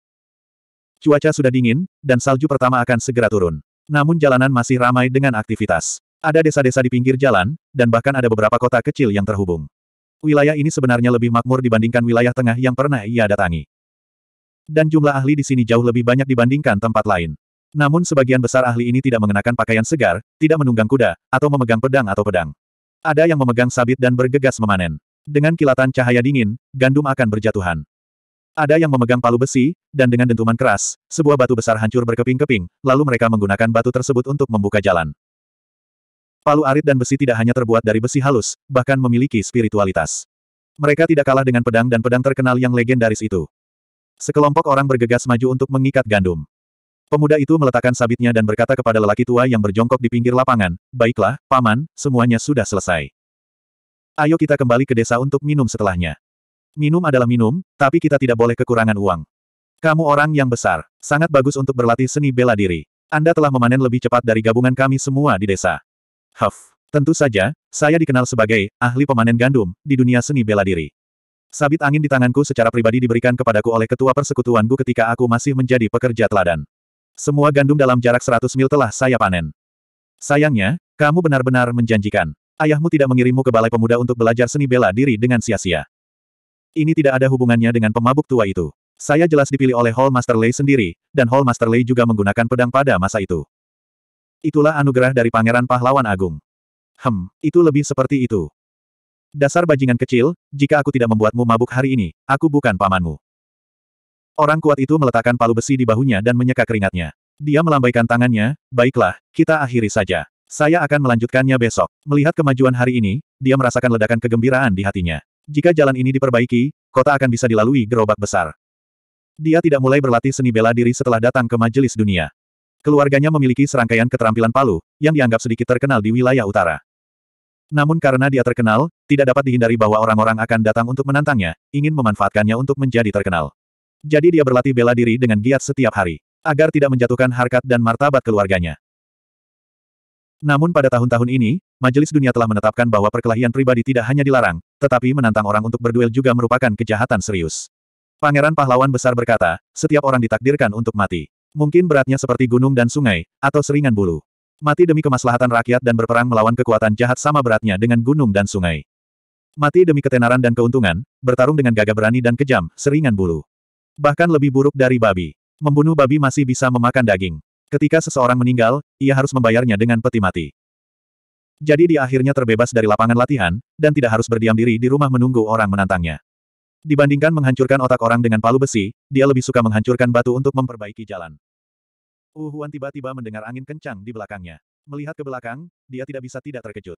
Cuaca sudah dingin, dan salju pertama akan segera turun. Namun jalanan masih ramai dengan aktivitas. Ada desa-desa di pinggir jalan, dan bahkan ada beberapa kota kecil yang terhubung. Wilayah ini sebenarnya lebih makmur dibandingkan wilayah tengah yang pernah ia datangi. Dan jumlah ahli di sini jauh lebih banyak dibandingkan tempat lain. Namun sebagian besar ahli ini tidak mengenakan pakaian segar, tidak menunggang kuda, atau memegang pedang atau pedang. Ada yang memegang sabit dan bergegas memanen. Dengan kilatan cahaya dingin, gandum akan berjatuhan. Ada yang memegang palu besi, dan dengan dentuman keras, sebuah batu besar hancur berkeping-keping, lalu mereka menggunakan batu tersebut untuk membuka jalan. Palu arit dan besi tidak hanya terbuat dari besi halus, bahkan memiliki spiritualitas. Mereka tidak kalah dengan pedang dan pedang terkenal yang legendaris itu. Sekelompok orang bergegas maju untuk mengikat gandum. Pemuda itu meletakkan sabitnya dan berkata kepada lelaki tua yang berjongkok di pinggir lapangan, Baiklah, paman, semuanya sudah selesai. Ayo kita kembali ke desa untuk minum setelahnya. Minum adalah minum, tapi kita tidak boleh kekurangan uang. Kamu orang yang besar, sangat bagus untuk berlatih seni bela diri. Anda telah memanen lebih cepat dari gabungan kami semua di desa. Huff, tentu saja, saya dikenal sebagai ahli pemanen gandum di dunia seni bela diri. Sabit angin di tanganku secara pribadi diberikan kepadaku oleh ketua persekutuanku ketika aku masih menjadi pekerja teladan. Semua gandum dalam jarak 100 mil telah saya panen. Sayangnya, kamu benar-benar menjanjikan. Ayahmu tidak mengirimmu ke balai pemuda untuk belajar seni bela diri dengan sia-sia. Ini tidak ada hubungannya dengan pemabuk tua itu. Saya jelas dipilih oleh Hall Master Lei sendiri, dan Hall Master Lei juga menggunakan pedang pada masa itu. Itulah anugerah dari Pangeran Pahlawan Agung. Hem, itu lebih seperti itu. Dasar bajingan kecil, jika aku tidak membuatmu mabuk hari ini, aku bukan pamanmu. Orang kuat itu meletakkan palu besi di bahunya dan menyeka keringatnya. Dia melambaikan tangannya, baiklah, kita akhiri saja. Saya akan melanjutkannya besok. Melihat kemajuan hari ini, dia merasakan ledakan kegembiraan di hatinya. Jika jalan ini diperbaiki, kota akan bisa dilalui gerobak besar. Dia tidak mulai berlatih seni bela diri setelah datang ke majelis dunia. Keluarganya memiliki serangkaian keterampilan palu, yang dianggap sedikit terkenal di wilayah utara. Namun karena dia terkenal, tidak dapat dihindari bahwa orang-orang akan datang untuk menantangnya, ingin memanfaatkannya untuk menjadi terkenal. Jadi dia berlatih bela diri dengan giat setiap hari, agar tidak menjatuhkan harkat dan martabat keluarganya. Namun pada tahun-tahun ini, Majelis Dunia telah menetapkan bahwa perkelahian pribadi tidak hanya dilarang, tetapi menantang orang untuk berduel juga merupakan kejahatan serius. Pangeran Pahlawan Besar berkata, setiap orang ditakdirkan untuk mati. Mungkin beratnya seperti gunung dan sungai, atau seringan bulu. Mati demi kemaslahatan rakyat dan berperang melawan kekuatan jahat sama beratnya dengan gunung dan sungai. Mati demi ketenaran dan keuntungan, bertarung dengan gagah berani dan kejam, seringan bulu. Bahkan lebih buruk dari babi. Membunuh babi masih bisa memakan daging. Ketika seseorang meninggal, ia harus membayarnya dengan peti mati. Jadi dia akhirnya terbebas dari lapangan latihan, dan tidak harus berdiam diri di rumah menunggu orang menantangnya. Dibandingkan menghancurkan otak orang dengan palu besi, dia lebih suka menghancurkan batu untuk memperbaiki jalan. Uhuan oh, tiba-tiba mendengar angin kencang di belakangnya. Melihat ke belakang, dia tidak bisa tidak terkejut.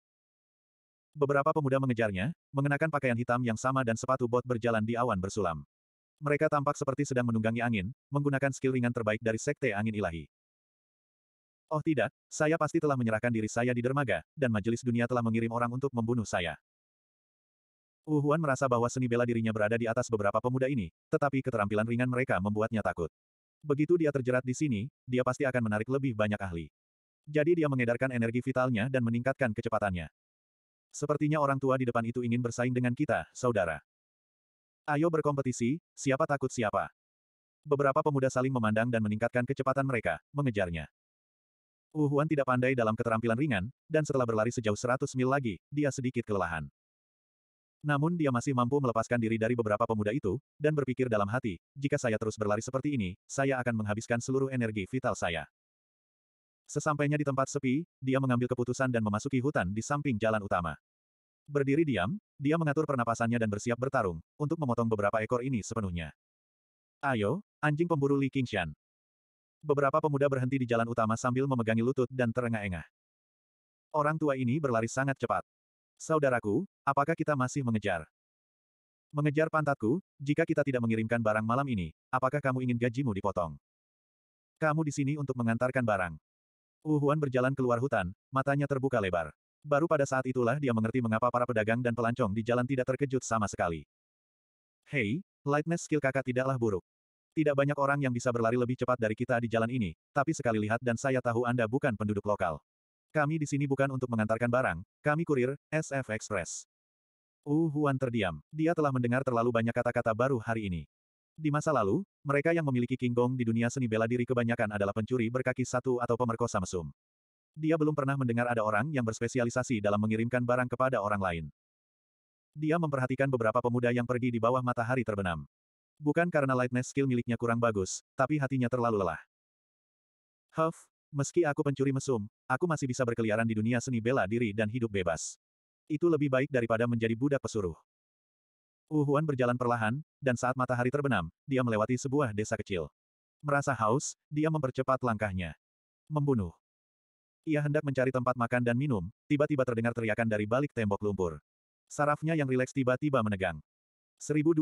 Beberapa pemuda mengejarnya, mengenakan pakaian hitam yang sama dan sepatu bot berjalan di awan bersulam. Mereka tampak seperti sedang menunggangi angin, menggunakan skill ringan terbaik dari Sekte Angin Ilahi. Oh tidak, saya pasti telah menyerahkan diri saya di dermaga, dan majelis dunia telah mengirim orang untuk membunuh saya. Uhuan oh, merasa bahwa seni bela dirinya berada di atas beberapa pemuda ini, tetapi keterampilan ringan mereka membuatnya takut. Begitu dia terjerat di sini, dia pasti akan menarik lebih banyak ahli. Jadi dia mengedarkan energi vitalnya dan meningkatkan kecepatannya. Sepertinya orang tua di depan itu ingin bersaing dengan kita, saudara. Ayo berkompetisi, siapa takut siapa. Beberapa pemuda saling memandang dan meningkatkan kecepatan mereka, mengejarnya. Wu Huan tidak pandai dalam keterampilan ringan, dan setelah berlari sejauh 100 mil lagi, dia sedikit kelelahan. Namun dia masih mampu melepaskan diri dari beberapa pemuda itu, dan berpikir dalam hati, jika saya terus berlari seperti ini, saya akan menghabiskan seluruh energi vital saya. Sesampainya di tempat sepi, dia mengambil keputusan dan memasuki hutan di samping jalan utama. Berdiri diam, dia mengatur pernapasannya dan bersiap bertarung, untuk memotong beberapa ekor ini sepenuhnya. Ayo, anjing pemburu Li Qingshan. Beberapa pemuda berhenti di jalan utama sambil memegangi lutut dan terengah-engah. Orang tua ini berlari sangat cepat. Saudaraku, apakah kita masih mengejar? Mengejar pantatku, jika kita tidak mengirimkan barang malam ini, apakah kamu ingin gajimu dipotong? Kamu di sini untuk mengantarkan barang. Wuhuan uh, berjalan keluar hutan, matanya terbuka lebar. Baru pada saat itulah dia mengerti mengapa para pedagang dan pelancong di jalan tidak terkejut sama sekali. Hei, lightness skill kakak tidaklah buruk. Tidak banyak orang yang bisa berlari lebih cepat dari kita di jalan ini, tapi sekali lihat dan saya tahu Anda bukan penduduk lokal. Kami di sini bukan untuk mengantarkan barang, kami kurir, SF Express. Wu uh, Huan terdiam. Dia telah mendengar terlalu banyak kata-kata baru hari ini. Di masa lalu, mereka yang memiliki King Gong di dunia seni bela diri kebanyakan adalah pencuri berkaki satu atau pemerkosa mesum. Dia belum pernah mendengar ada orang yang berspesialisasi dalam mengirimkan barang kepada orang lain. Dia memperhatikan beberapa pemuda yang pergi di bawah matahari terbenam. Bukan karena lightness skill miliknya kurang bagus, tapi hatinya terlalu lelah. Huff, Meski aku pencuri mesum, aku masih bisa berkeliaran di dunia seni bela diri dan hidup bebas. Itu lebih baik daripada menjadi budak pesuruh. Wuhuan berjalan perlahan, dan saat matahari terbenam, dia melewati sebuah desa kecil. Merasa haus, dia mempercepat langkahnya. Membunuh. Ia hendak mencari tempat makan dan minum, tiba-tiba terdengar teriakan dari balik tembok lumpur. Sarafnya yang rileks tiba-tiba menegang. 1225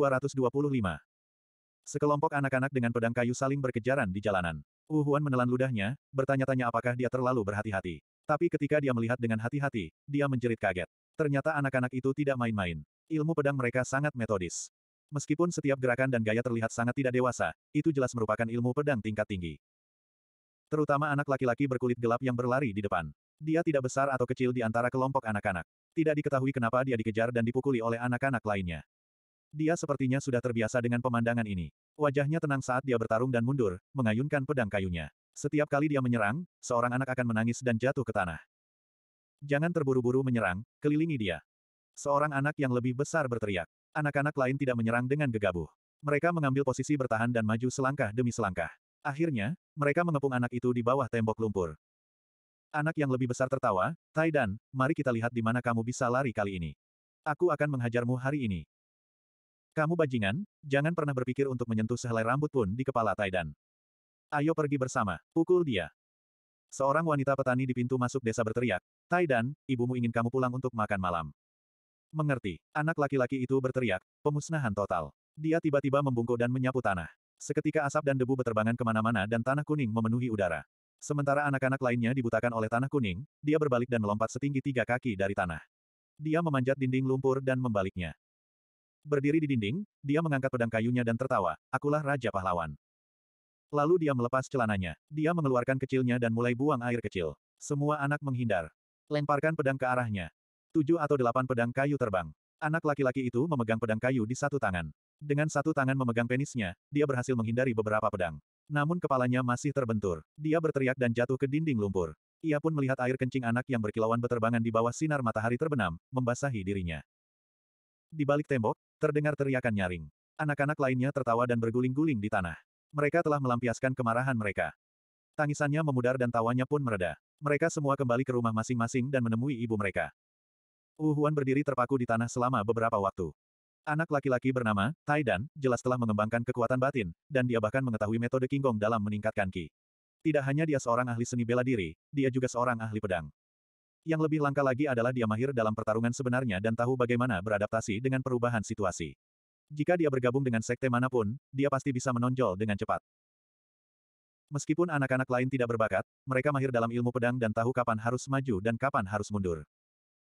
Sekelompok anak-anak dengan pedang kayu saling berkejaran di jalanan. Wu Huan menelan ludahnya, bertanya-tanya apakah dia terlalu berhati-hati. Tapi ketika dia melihat dengan hati-hati, dia menjerit kaget. Ternyata anak-anak itu tidak main-main. Ilmu pedang mereka sangat metodis. Meskipun setiap gerakan dan gaya terlihat sangat tidak dewasa, itu jelas merupakan ilmu pedang tingkat tinggi. Terutama anak laki-laki berkulit gelap yang berlari di depan. Dia tidak besar atau kecil di antara kelompok anak-anak. Tidak diketahui kenapa dia dikejar dan dipukuli oleh anak-anak lainnya. Dia sepertinya sudah terbiasa dengan pemandangan ini. Wajahnya tenang saat dia bertarung dan mundur, mengayunkan pedang kayunya. Setiap kali dia menyerang, seorang anak akan menangis dan jatuh ke tanah. Jangan terburu-buru menyerang, kelilingi dia. Seorang anak yang lebih besar berteriak. Anak-anak lain tidak menyerang dengan gegabah. Mereka mengambil posisi bertahan dan maju selangkah demi selangkah. Akhirnya, mereka mengepung anak itu di bawah tembok lumpur. Anak yang lebih besar tertawa, Taidan, mari kita lihat di mana kamu bisa lari kali ini. Aku akan menghajarmu hari ini. Kamu bajingan, jangan pernah berpikir untuk menyentuh sehelai rambut pun di kepala Taidan. Ayo pergi bersama, pukul dia. Seorang wanita petani di pintu masuk desa berteriak, Taidan, ibumu ingin kamu pulang untuk makan malam. Mengerti, anak laki-laki itu berteriak, pemusnahan total. Dia tiba-tiba membungkuk dan menyapu tanah. Seketika asap dan debu berterbangan kemana-mana dan tanah kuning memenuhi udara. Sementara anak-anak lainnya dibutakan oleh tanah kuning, dia berbalik dan melompat setinggi tiga kaki dari tanah. Dia memanjat dinding lumpur dan membaliknya. Berdiri di dinding, dia mengangkat pedang kayunya dan tertawa, akulah Raja Pahlawan. Lalu dia melepas celananya. Dia mengeluarkan kecilnya dan mulai buang air kecil. Semua anak menghindar. Lemparkan pedang ke arahnya. Tujuh atau delapan pedang kayu terbang. Anak laki-laki itu memegang pedang kayu di satu tangan. Dengan satu tangan memegang penisnya, dia berhasil menghindari beberapa pedang. Namun kepalanya masih terbentur. Dia berteriak dan jatuh ke dinding lumpur. Ia pun melihat air kencing anak yang berkilauan beterbangan di bawah sinar matahari terbenam, membasahi dirinya. Di balik tembok, terdengar teriakan nyaring. Anak-anak lainnya tertawa dan berguling-guling di tanah. Mereka telah melampiaskan kemarahan mereka. Tangisannya memudar dan tawanya pun mereda. Mereka semua kembali ke rumah masing-masing dan menemui ibu mereka. Huan berdiri terpaku di tanah selama beberapa waktu. Anak laki-laki bernama, Tai Dan, jelas telah mengembangkan kekuatan batin, dan dia bahkan mengetahui metode Kinggong dalam meningkatkan Ki. Tidak hanya dia seorang ahli seni bela diri, dia juga seorang ahli pedang. Yang lebih langka lagi adalah dia mahir dalam pertarungan sebenarnya dan tahu bagaimana beradaptasi dengan perubahan situasi. Jika dia bergabung dengan sekte manapun, dia pasti bisa menonjol dengan cepat. Meskipun anak-anak lain tidak berbakat, mereka mahir dalam ilmu pedang dan tahu kapan harus maju dan kapan harus mundur.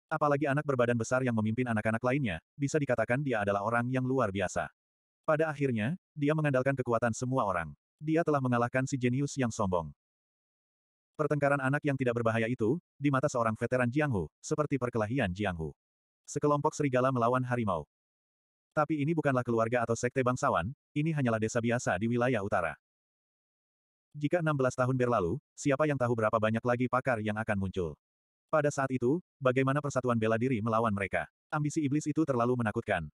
Apalagi anak berbadan besar yang memimpin anak-anak lainnya, bisa dikatakan dia adalah orang yang luar biasa. Pada akhirnya, dia mengandalkan kekuatan semua orang. Dia telah mengalahkan si jenius yang sombong. Pertengkaran anak yang tidak berbahaya itu, di mata seorang veteran Jianghu, seperti perkelahian Jianghu. Sekelompok serigala melawan harimau. Tapi ini bukanlah keluarga atau sekte bangsawan, ini hanyalah desa biasa di wilayah utara. Jika 16 tahun berlalu, siapa yang tahu berapa banyak lagi pakar yang akan muncul. Pada saat itu, bagaimana persatuan bela diri melawan mereka? Ambisi iblis itu terlalu menakutkan.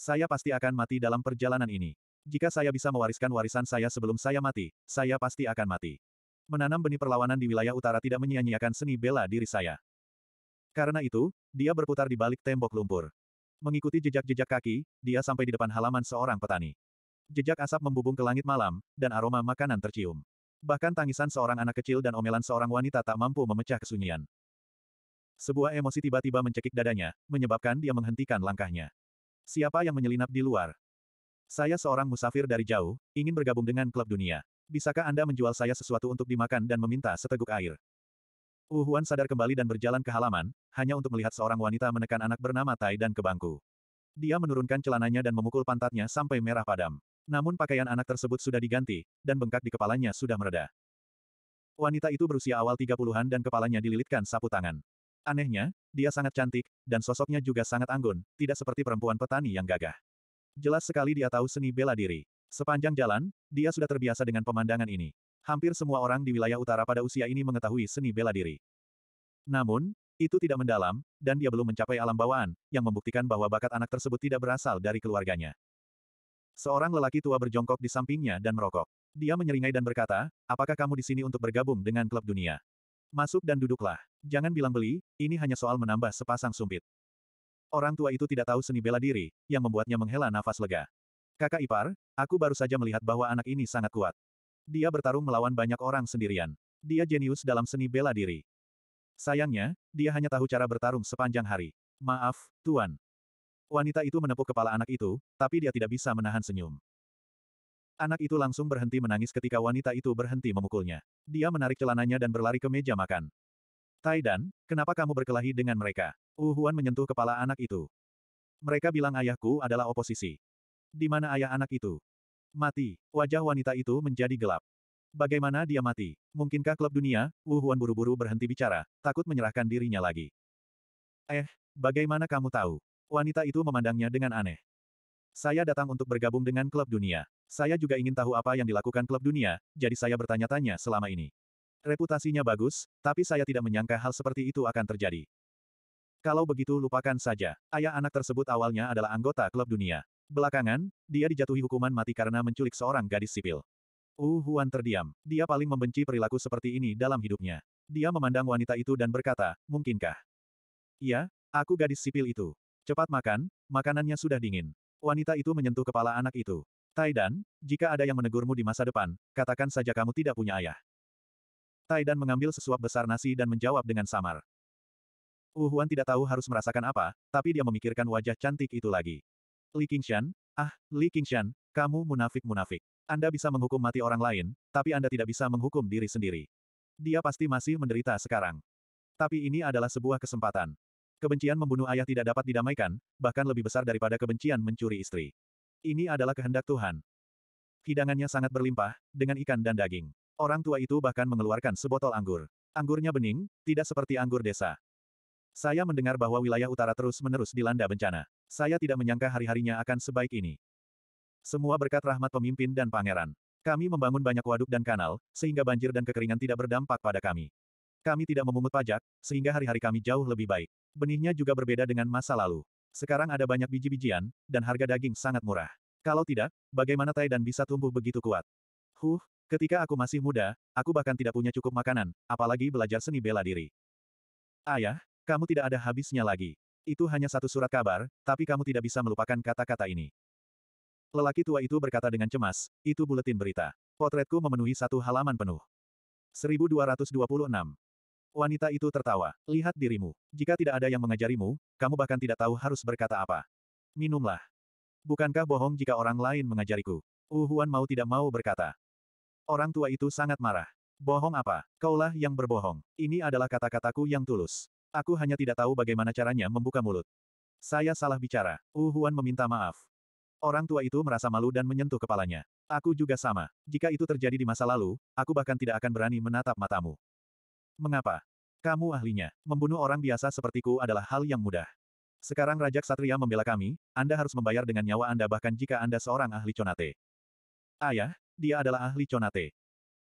Saya pasti akan mati dalam perjalanan ini. Jika saya bisa mewariskan warisan saya sebelum saya mati, saya pasti akan mati. Menanam benih perlawanan di wilayah utara tidak menyia-nyiakan seni bela diri saya. Karena itu, dia berputar di balik tembok lumpur. Mengikuti jejak-jejak kaki, dia sampai di depan halaman seorang petani. Jejak asap membubung ke langit malam, dan aroma makanan tercium. Bahkan tangisan seorang anak kecil dan omelan seorang wanita tak mampu memecah kesunyian. Sebuah emosi tiba-tiba mencekik dadanya, menyebabkan dia menghentikan langkahnya. Siapa yang menyelinap di luar? Saya seorang musafir dari jauh, ingin bergabung dengan klub dunia. Bisakah Anda menjual saya sesuatu untuk dimakan dan meminta seteguk air? Wu Huan sadar kembali dan berjalan ke halaman, hanya untuk melihat seorang wanita menekan anak bernama Tai dan ke bangku. Dia menurunkan celananya dan memukul pantatnya sampai merah padam. Namun pakaian anak tersebut sudah diganti, dan bengkak di kepalanya sudah mereda. Wanita itu berusia awal 30-an dan kepalanya dililitkan sapu tangan. Anehnya, dia sangat cantik, dan sosoknya juga sangat anggun, tidak seperti perempuan petani yang gagah. Jelas sekali dia tahu seni bela diri. Sepanjang jalan, dia sudah terbiasa dengan pemandangan ini. Hampir semua orang di wilayah utara pada usia ini mengetahui seni bela diri. Namun, itu tidak mendalam, dan dia belum mencapai alam bawaan, yang membuktikan bahwa bakat anak tersebut tidak berasal dari keluarganya. Seorang lelaki tua berjongkok di sampingnya dan merokok. Dia menyeringai dan berkata, apakah kamu di sini untuk bergabung dengan klub dunia? Masuk dan duduklah. Jangan bilang beli, ini hanya soal menambah sepasang sumpit. Orang tua itu tidak tahu seni bela diri, yang membuatnya menghela nafas lega. Kakak ipar, aku baru saja melihat bahwa anak ini sangat kuat. Dia bertarung melawan banyak orang sendirian. Dia jenius dalam seni bela diri. Sayangnya, dia hanya tahu cara bertarung sepanjang hari. Maaf, Tuan. Wanita itu menepuk kepala anak itu, tapi dia tidak bisa menahan senyum. Anak itu langsung berhenti menangis ketika wanita itu berhenti memukulnya. Dia menarik celananya dan berlari ke meja makan. Taidan, kenapa kamu berkelahi dengan mereka? Uhuan menyentuh kepala anak itu. Mereka bilang ayahku adalah oposisi. Di mana ayah anak itu? Mati. Wajah wanita itu menjadi gelap. Bagaimana dia mati? Mungkinkah klub dunia? Wu Huan buru-buru berhenti bicara, takut menyerahkan dirinya lagi. Eh, bagaimana kamu tahu? Wanita itu memandangnya dengan aneh. Saya datang untuk bergabung dengan klub dunia. Saya juga ingin tahu apa yang dilakukan klub dunia, jadi saya bertanya-tanya selama ini. Reputasinya bagus, tapi saya tidak menyangka hal seperti itu akan terjadi. Kalau begitu lupakan saja, ayah anak tersebut awalnya adalah anggota klub dunia. Belakangan, dia dijatuhi hukuman mati karena menculik seorang gadis sipil. Wu uh, Huan terdiam. Dia paling membenci perilaku seperti ini dalam hidupnya. Dia memandang wanita itu dan berkata, mungkinkah? Iya, aku gadis sipil itu. Cepat makan, makanannya sudah dingin. Wanita itu menyentuh kepala anak itu. Taidan, jika ada yang menegurmu di masa depan, katakan saja kamu tidak punya ayah. Taidan mengambil sesuap besar nasi dan menjawab dengan samar. Wu uh, Huan tidak tahu harus merasakan apa, tapi dia memikirkan wajah cantik itu lagi. Li Qingshan, ah, Li Qingshan, kamu munafik-munafik. Anda bisa menghukum mati orang lain, tapi Anda tidak bisa menghukum diri sendiri. Dia pasti masih menderita sekarang. Tapi ini adalah sebuah kesempatan. Kebencian membunuh ayah tidak dapat didamaikan, bahkan lebih besar daripada kebencian mencuri istri. Ini adalah kehendak Tuhan. Hidangannya sangat berlimpah, dengan ikan dan daging. Orang tua itu bahkan mengeluarkan sebotol anggur. Anggurnya bening, tidak seperti anggur desa. Saya mendengar bahwa wilayah utara terus-menerus dilanda bencana. Saya tidak menyangka hari-harinya akan sebaik ini. Semua berkat rahmat pemimpin dan pangeran. Kami membangun banyak waduk dan kanal, sehingga banjir dan kekeringan tidak berdampak pada kami. Kami tidak memungut pajak, sehingga hari-hari kami jauh lebih baik. Benihnya juga berbeda dengan masa lalu. Sekarang ada banyak biji-bijian, dan harga daging sangat murah. Kalau tidak, bagaimana Tai dan bisa tumbuh begitu kuat? Huh, ketika aku masih muda, aku bahkan tidak punya cukup makanan, apalagi belajar seni bela diri. Ayah, kamu tidak ada habisnya lagi. Itu hanya satu surat kabar, tapi kamu tidak bisa melupakan kata-kata ini. Lelaki tua itu berkata dengan cemas, itu buletin berita. Potretku memenuhi satu halaman penuh. 1226. Wanita itu tertawa. Lihat dirimu. Jika tidak ada yang mengajarimu, kamu bahkan tidak tahu harus berkata apa. Minumlah. Bukankah bohong jika orang lain mengajariku? Uhuan uh, mau tidak mau berkata. Orang tua itu sangat marah. Bohong apa? Kaulah yang berbohong. Ini adalah kata-kataku yang tulus. Aku hanya tidak tahu bagaimana caranya membuka mulut. Saya salah bicara. Wu Huan meminta maaf. Orang tua itu merasa malu dan menyentuh kepalanya. Aku juga sama. Jika itu terjadi di masa lalu, aku bahkan tidak akan berani menatap matamu. Mengapa? Kamu ahlinya. Membunuh orang biasa sepertiku adalah hal yang mudah. Sekarang Rajak Satria membela kami, Anda harus membayar dengan nyawa Anda bahkan jika Anda seorang ahli conate. Ayah, dia adalah ahli conate.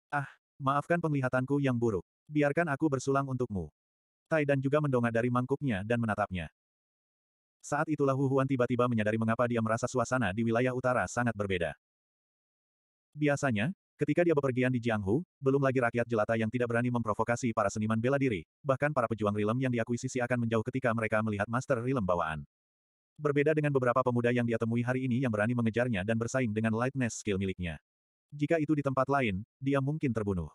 Ah, maafkan penglihatanku yang buruk. Biarkan aku bersulang untukmu. Tai dan juga mendongak dari mangkuknya dan menatapnya. Saat itulah Hu Huan tiba-tiba menyadari mengapa dia merasa suasana di wilayah utara sangat berbeda. Biasanya, ketika dia bepergian di Jianghu, belum lagi rakyat jelata yang tidak berani memprovokasi para seniman bela diri, bahkan para pejuang rilem yang diakuisisi akan menjauh ketika mereka melihat master rilem bawaan. Berbeda dengan beberapa pemuda yang dia temui hari ini yang berani mengejarnya dan bersaing dengan lightness skill miliknya. Jika itu di tempat lain, dia mungkin terbunuh.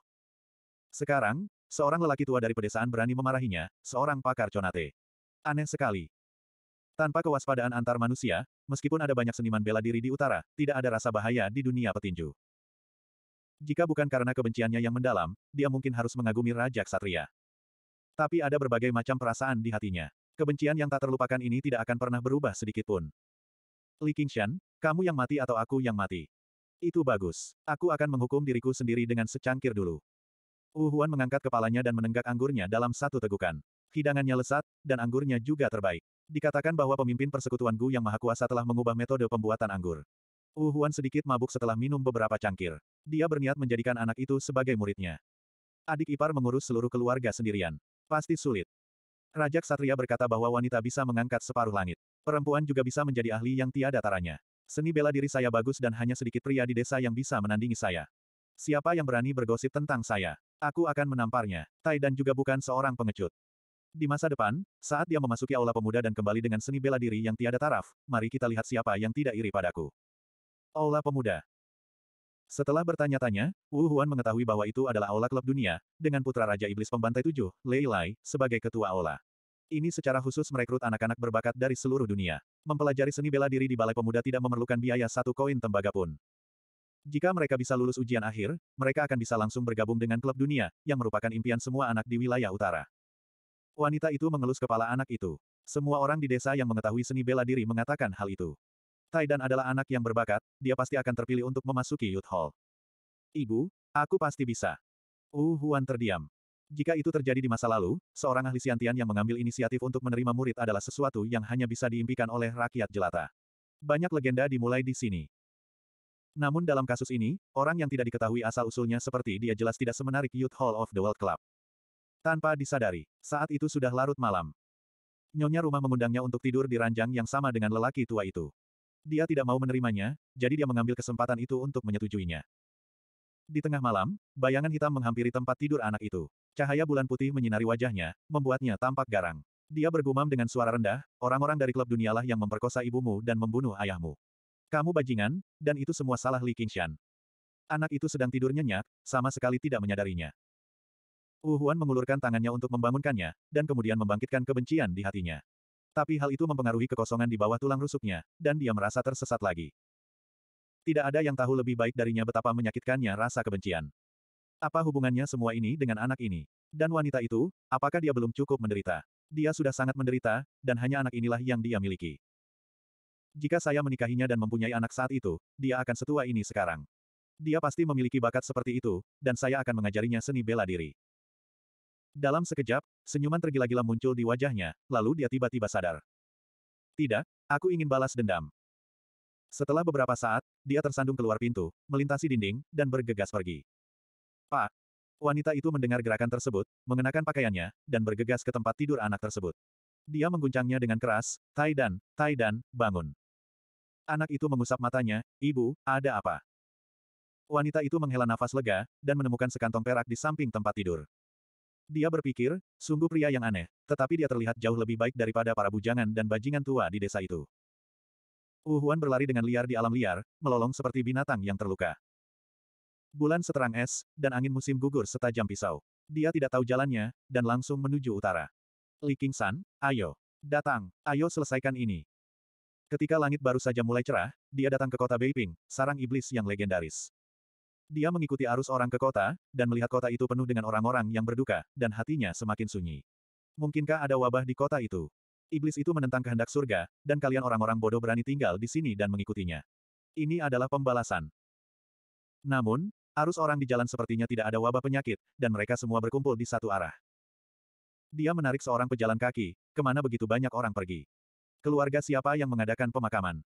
Sekarang, seorang lelaki tua dari pedesaan berani memarahinya, seorang pakar conate. Aneh sekali. Tanpa kewaspadaan antar manusia, meskipun ada banyak seniman bela diri di utara, tidak ada rasa bahaya di dunia petinju. Jika bukan karena kebenciannya yang mendalam, dia mungkin harus mengagumi Raja Ksatria. Tapi ada berbagai macam perasaan di hatinya. Kebencian yang tak terlupakan ini tidak akan pernah berubah sedikitpun. Li Qingshan, kamu yang mati atau aku yang mati? Itu bagus. Aku akan menghukum diriku sendiri dengan secangkir dulu. Uhuan mengangkat kepalanya dan menenggak anggurnya dalam satu tegukan. Hidangannya lesat, dan anggurnya juga terbaik. Dikatakan bahwa pemimpin persekutuan Gu yang maha kuasa telah mengubah metode pembuatan anggur. Uhuan sedikit mabuk setelah minum beberapa cangkir. Dia berniat menjadikan anak itu sebagai muridnya. Adik ipar mengurus seluruh keluarga sendirian. Pasti sulit. Raja Satria berkata bahwa wanita bisa mengangkat separuh langit. Perempuan juga bisa menjadi ahli yang tiada taranya. Seni bela diri saya bagus dan hanya sedikit pria di desa yang bisa menandingi saya. Siapa yang berani bergosip tentang saya? Aku akan menamparnya. Tai dan juga bukan seorang pengecut. Di masa depan, saat dia memasuki aula pemuda dan kembali dengan seni bela diri yang tiada taraf, mari kita lihat siapa yang tidak iri padaku. Aula pemuda. Setelah bertanya-tanya, Wu Huan mengetahui bahwa itu adalah aula klub dunia, dengan putra Raja Iblis Pembantai Tujuh, Lei Lai, sebagai ketua aula. Ini secara khusus merekrut anak-anak berbakat dari seluruh dunia. Mempelajari seni bela diri di Balai Pemuda tidak memerlukan biaya satu koin tembaga pun. Jika mereka bisa lulus ujian akhir, mereka akan bisa langsung bergabung dengan klub dunia, yang merupakan impian semua anak di wilayah utara. Wanita itu mengelus kepala anak itu. Semua orang di desa yang mengetahui seni bela diri mengatakan hal itu. Taidan adalah anak yang berbakat, dia pasti akan terpilih untuk memasuki Youth Hall. Ibu, aku pasti bisa. Wu uh, Huan terdiam. Jika itu terjadi di masa lalu, seorang ahli siantian yang mengambil inisiatif untuk menerima murid adalah sesuatu yang hanya bisa diimpikan oleh rakyat jelata. Banyak legenda dimulai di sini. Namun dalam kasus ini, orang yang tidak diketahui asal-usulnya seperti dia jelas tidak semenarik Youth Hall of the World Club. Tanpa disadari, saat itu sudah larut malam. Nyonya rumah mengundangnya untuk tidur di ranjang yang sama dengan lelaki tua itu. Dia tidak mau menerimanya, jadi dia mengambil kesempatan itu untuk menyetujuinya. Di tengah malam, bayangan hitam menghampiri tempat tidur anak itu. Cahaya bulan putih menyinari wajahnya, membuatnya tampak garang. Dia bergumam dengan suara rendah, orang-orang dari klub dunialah yang memperkosa ibumu dan membunuh ayahmu. Kamu bajingan, dan itu semua salah Li Qingshan. Anak itu sedang tidur nyenyak, sama sekali tidak menyadarinya. Wu Huan mengulurkan tangannya untuk membangunkannya, dan kemudian membangkitkan kebencian di hatinya. Tapi hal itu mempengaruhi kekosongan di bawah tulang rusuknya, dan dia merasa tersesat lagi. Tidak ada yang tahu lebih baik darinya betapa menyakitkannya rasa kebencian. Apa hubungannya semua ini dengan anak ini? Dan wanita itu, apakah dia belum cukup menderita? Dia sudah sangat menderita, dan hanya anak inilah yang dia miliki. Jika saya menikahinya dan mempunyai anak saat itu, dia akan setua ini sekarang. Dia pasti memiliki bakat seperti itu, dan saya akan mengajarinya seni bela diri. Dalam sekejap, senyuman tergila-gila muncul di wajahnya, lalu dia tiba-tiba sadar. Tidak, aku ingin balas dendam. Setelah beberapa saat, dia tersandung keluar pintu, melintasi dinding, dan bergegas pergi. Pak! Wanita itu mendengar gerakan tersebut, mengenakan pakaiannya, dan bergegas ke tempat tidur anak tersebut. Dia mengguncangnya dengan keras, Tai dan, Tai dan, bangun. Anak itu mengusap matanya, ibu, ada apa? Wanita itu menghela nafas lega, dan menemukan sekantong perak di samping tempat tidur. Dia berpikir, sungguh pria yang aneh, tetapi dia terlihat jauh lebih baik daripada para bujangan dan bajingan tua di desa itu. huan berlari dengan liar di alam liar, melolong seperti binatang yang terluka. Bulan seterang es, dan angin musim gugur setajam pisau. Dia tidak tahu jalannya, dan langsung menuju utara. Li Qingshan, ayo. Datang, ayo selesaikan ini. Ketika langit baru saja mulai cerah, dia datang ke kota Beiping, sarang iblis yang legendaris. Dia mengikuti arus orang ke kota, dan melihat kota itu penuh dengan orang-orang yang berduka, dan hatinya semakin sunyi. Mungkinkah ada wabah di kota itu? Iblis itu menentang kehendak surga, dan kalian orang-orang bodoh berani tinggal di sini dan mengikutinya. Ini adalah pembalasan. Namun, arus orang di jalan sepertinya tidak ada wabah penyakit, dan mereka semua berkumpul di satu arah. Dia menarik seorang pejalan kaki, kemana begitu banyak orang pergi keluarga siapa yang mengadakan pemakaman?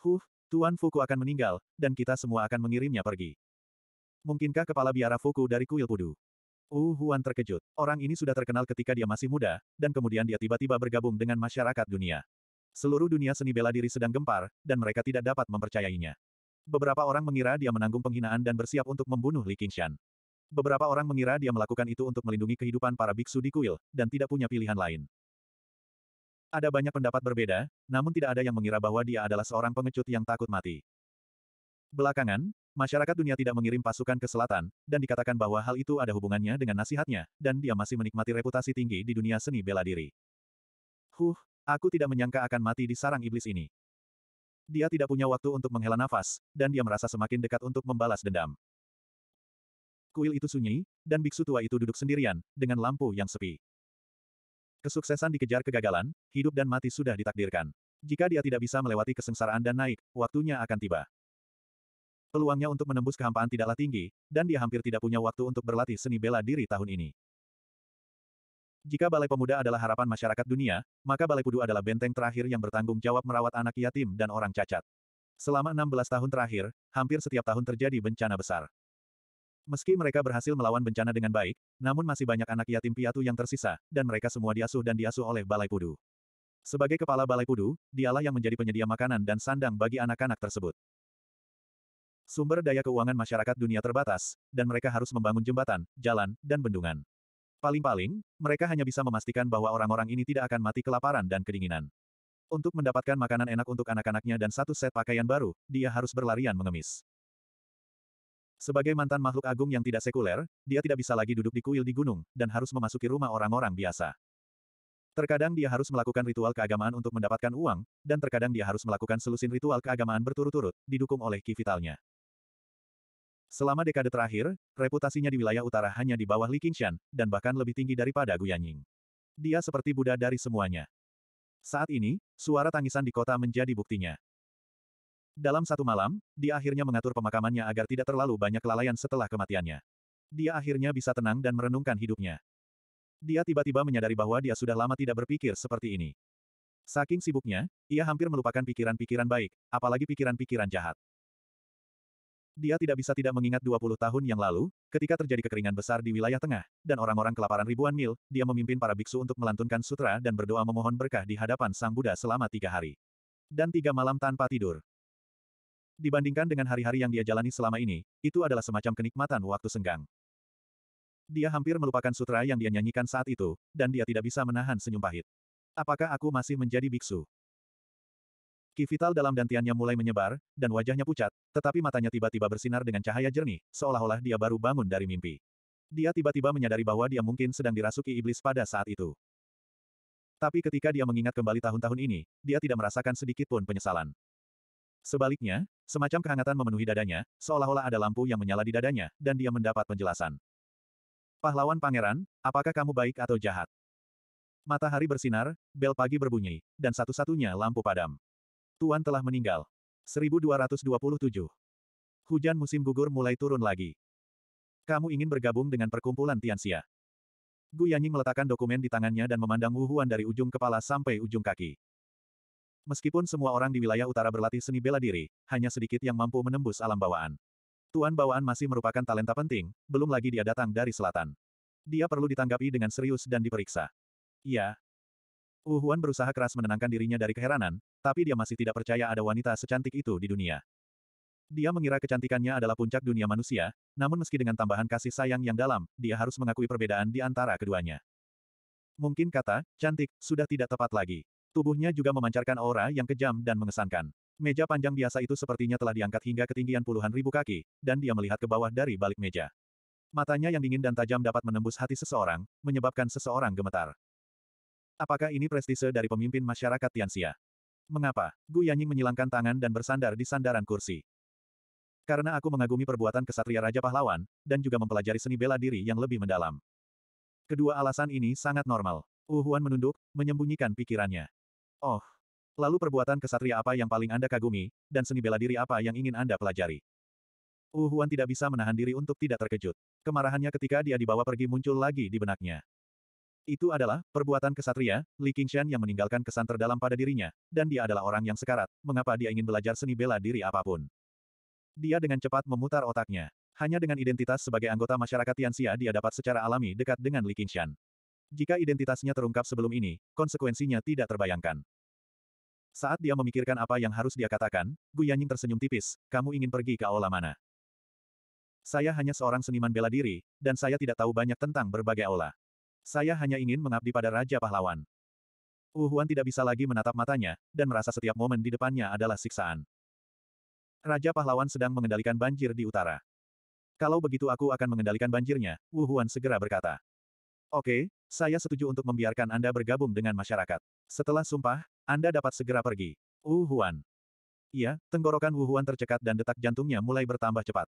Huh, Tuan Fuku akan meninggal, dan kita semua akan mengirimnya pergi. Mungkinkah kepala biara Fuku dari kuil Pudu? Wu uh, Huan terkejut. Orang ini sudah terkenal ketika dia masih muda, dan kemudian dia tiba-tiba bergabung dengan masyarakat dunia. Seluruh dunia seni bela diri sedang gempar, dan mereka tidak dapat mempercayainya. Beberapa orang mengira dia menanggung penghinaan dan bersiap untuk membunuh Li Qingshan. Beberapa orang mengira dia melakukan itu untuk melindungi kehidupan para biksu di kuil, dan tidak punya pilihan lain. Ada banyak pendapat berbeda, namun tidak ada yang mengira bahwa dia adalah seorang pengecut yang takut mati. Belakangan, masyarakat dunia tidak mengirim pasukan ke selatan, dan dikatakan bahwa hal itu ada hubungannya dengan nasihatnya, dan dia masih menikmati reputasi tinggi di dunia seni bela diri. Huh, aku tidak menyangka akan mati di sarang iblis ini. Dia tidak punya waktu untuk menghela nafas, dan dia merasa semakin dekat untuk membalas dendam. Kuil itu sunyi, dan biksu tua itu duduk sendirian, dengan lampu yang sepi. Kesuksesan dikejar kegagalan, hidup dan mati sudah ditakdirkan. Jika dia tidak bisa melewati kesengsaraan dan naik, waktunya akan tiba. Peluangnya untuk menembus kehampaan tidaklah tinggi, dan dia hampir tidak punya waktu untuk berlatih seni bela diri tahun ini. Jika Balai Pemuda adalah harapan masyarakat dunia, maka Balai Pudu adalah benteng terakhir yang bertanggung jawab merawat anak yatim dan orang cacat. Selama 16 tahun terakhir, hampir setiap tahun terjadi bencana besar. Meski mereka berhasil melawan bencana dengan baik, namun masih banyak anak yatim piatu yang tersisa, dan mereka semua diasuh dan diasuh oleh Balai Pudu. Sebagai kepala Balai Pudu, dialah yang menjadi penyedia makanan dan sandang bagi anak-anak tersebut. Sumber daya keuangan masyarakat dunia terbatas, dan mereka harus membangun jembatan, jalan, dan bendungan. Paling-paling, mereka hanya bisa memastikan bahwa orang-orang ini tidak akan mati kelaparan dan kedinginan. Untuk mendapatkan makanan enak untuk anak-anaknya dan satu set pakaian baru, dia harus berlarian mengemis. Sebagai mantan makhluk agung yang tidak sekuler, dia tidak bisa lagi duduk di kuil di gunung, dan harus memasuki rumah orang-orang biasa. Terkadang dia harus melakukan ritual keagamaan untuk mendapatkan uang, dan terkadang dia harus melakukan selusin ritual keagamaan berturut-turut, didukung oleh ki vitalnya. Selama dekade terakhir, reputasinya di wilayah utara hanya di bawah Li Qingshan, dan bahkan lebih tinggi daripada Guyanying. Dia seperti Buddha dari semuanya. Saat ini, suara tangisan di kota menjadi buktinya. Dalam satu malam, dia akhirnya mengatur pemakamannya agar tidak terlalu banyak kelalaian setelah kematiannya. Dia akhirnya bisa tenang dan merenungkan hidupnya. Dia tiba-tiba menyadari bahwa dia sudah lama tidak berpikir seperti ini. Saking sibuknya, ia hampir melupakan pikiran-pikiran baik, apalagi pikiran-pikiran jahat. Dia tidak bisa tidak mengingat 20 tahun yang lalu, ketika terjadi kekeringan besar di wilayah tengah, dan orang-orang kelaparan ribuan mil, dia memimpin para biksu untuk melantunkan sutra dan berdoa memohon berkah di hadapan Sang Buddha selama tiga hari. Dan tiga malam tanpa tidur. Dibandingkan dengan hari-hari yang dia jalani selama ini, itu adalah semacam kenikmatan waktu senggang. Dia hampir melupakan sutra yang dia nyanyikan saat itu, dan dia tidak bisa menahan senyum pahit. Apakah aku masih menjadi biksu? Ki dalam dantiannya mulai menyebar, dan wajahnya pucat, tetapi matanya tiba-tiba bersinar dengan cahaya jernih, seolah-olah dia baru bangun dari mimpi. Dia tiba-tiba menyadari bahwa dia mungkin sedang dirasuki iblis pada saat itu. Tapi ketika dia mengingat kembali tahun-tahun ini, dia tidak merasakan sedikit pun penyesalan. Sebaliknya, semacam kehangatan memenuhi dadanya, seolah-olah ada lampu yang menyala di dadanya, dan dia mendapat penjelasan. Pahlawan pangeran, apakah kamu baik atau jahat? Matahari bersinar, bel pagi berbunyi, dan satu-satunya lampu padam. Tuan telah meninggal. 1227. Hujan musim gugur mulai turun lagi. Kamu ingin bergabung dengan perkumpulan Tianxia. Gu Yanying meletakkan dokumen di tangannya dan memandang Wu Huan dari ujung kepala sampai ujung kaki. Meskipun semua orang di wilayah utara berlatih seni bela diri, hanya sedikit yang mampu menembus alam bawaan. Tuan bawaan masih merupakan talenta penting, belum lagi dia datang dari selatan. Dia perlu ditanggapi dengan serius dan diperiksa. Ya. Wu Huan berusaha keras menenangkan dirinya dari keheranan, tapi dia masih tidak percaya ada wanita secantik itu di dunia. Dia mengira kecantikannya adalah puncak dunia manusia, namun meski dengan tambahan kasih sayang yang dalam, dia harus mengakui perbedaan di antara keduanya. Mungkin kata, cantik, sudah tidak tepat lagi. Tubuhnya juga memancarkan aura yang kejam dan mengesankan. Meja panjang biasa itu sepertinya telah diangkat hingga ketinggian puluhan ribu kaki, dan dia melihat ke bawah dari balik meja. Matanya yang dingin dan tajam dapat menembus hati seseorang, menyebabkan seseorang gemetar. Apakah ini prestise dari pemimpin masyarakat Tianxia? Mengapa? Gu Yanying menyilangkan tangan dan bersandar di sandaran kursi. Karena aku mengagumi perbuatan kesatria Raja Pahlawan, dan juga mempelajari seni bela diri yang lebih mendalam. Kedua alasan ini sangat normal. Wu Huan menunduk, menyembunyikan pikirannya. Oh. Lalu perbuatan kesatria apa yang paling Anda kagumi, dan seni bela diri apa yang ingin Anda pelajari? Wu uh, Huan tidak bisa menahan diri untuk tidak terkejut. Kemarahannya ketika dia dibawa pergi muncul lagi di benaknya. Itu adalah perbuatan kesatria, Li Qingshan yang meninggalkan kesan terdalam pada dirinya, dan dia adalah orang yang sekarat, mengapa dia ingin belajar seni bela diri apapun. Dia dengan cepat memutar otaknya. Hanya dengan identitas sebagai anggota masyarakat Tianxia dia dapat secara alami dekat dengan Li Qingshan. Jika identitasnya terungkap sebelum ini, konsekuensinya tidak terbayangkan. Saat dia memikirkan apa yang harus dia katakan, Gu Yanying tersenyum tipis, kamu ingin pergi ke aula mana? Saya hanya seorang seniman bela diri, dan saya tidak tahu banyak tentang berbagai aula. Saya hanya ingin mengabdi pada Raja Pahlawan. Wu Huan tidak bisa lagi menatap matanya, dan merasa setiap momen di depannya adalah siksaan. Raja Pahlawan sedang mengendalikan banjir di utara. Kalau begitu aku akan mengendalikan banjirnya, Wu Huan segera berkata. Oke, saya setuju untuk membiarkan Anda bergabung dengan masyarakat. Setelah sumpah, Anda dapat segera pergi. Wuhuan. Iya, tenggorokan Wuhuan tercekat dan detak jantungnya mulai bertambah cepat.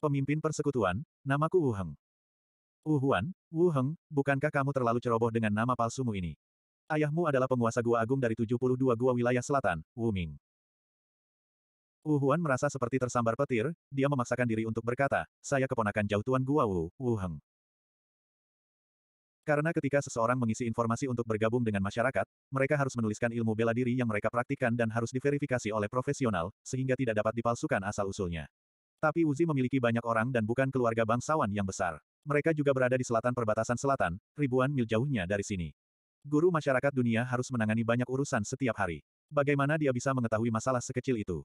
Pemimpin persekutuan, namaku Wuheng. Wuhuan, Wuheng, bukankah kamu terlalu ceroboh dengan nama palsumu ini? Ayahmu adalah penguasa gua agung dari 72 gua wilayah selatan, Wuming. Wuhuan merasa seperti tersambar petir, dia memaksakan diri untuk berkata, saya keponakan jauh tuan gua Wu, Wuheng. Karena ketika seseorang mengisi informasi untuk bergabung dengan masyarakat, mereka harus menuliskan ilmu bela diri yang mereka praktikkan dan harus diverifikasi oleh profesional, sehingga tidak dapat dipalsukan asal-usulnya. Tapi Uzi memiliki banyak orang dan bukan keluarga bangsawan yang besar. Mereka juga berada di selatan perbatasan selatan, ribuan mil jauhnya dari sini. Guru masyarakat dunia harus menangani banyak urusan setiap hari. Bagaimana dia bisa mengetahui masalah sekecil itu?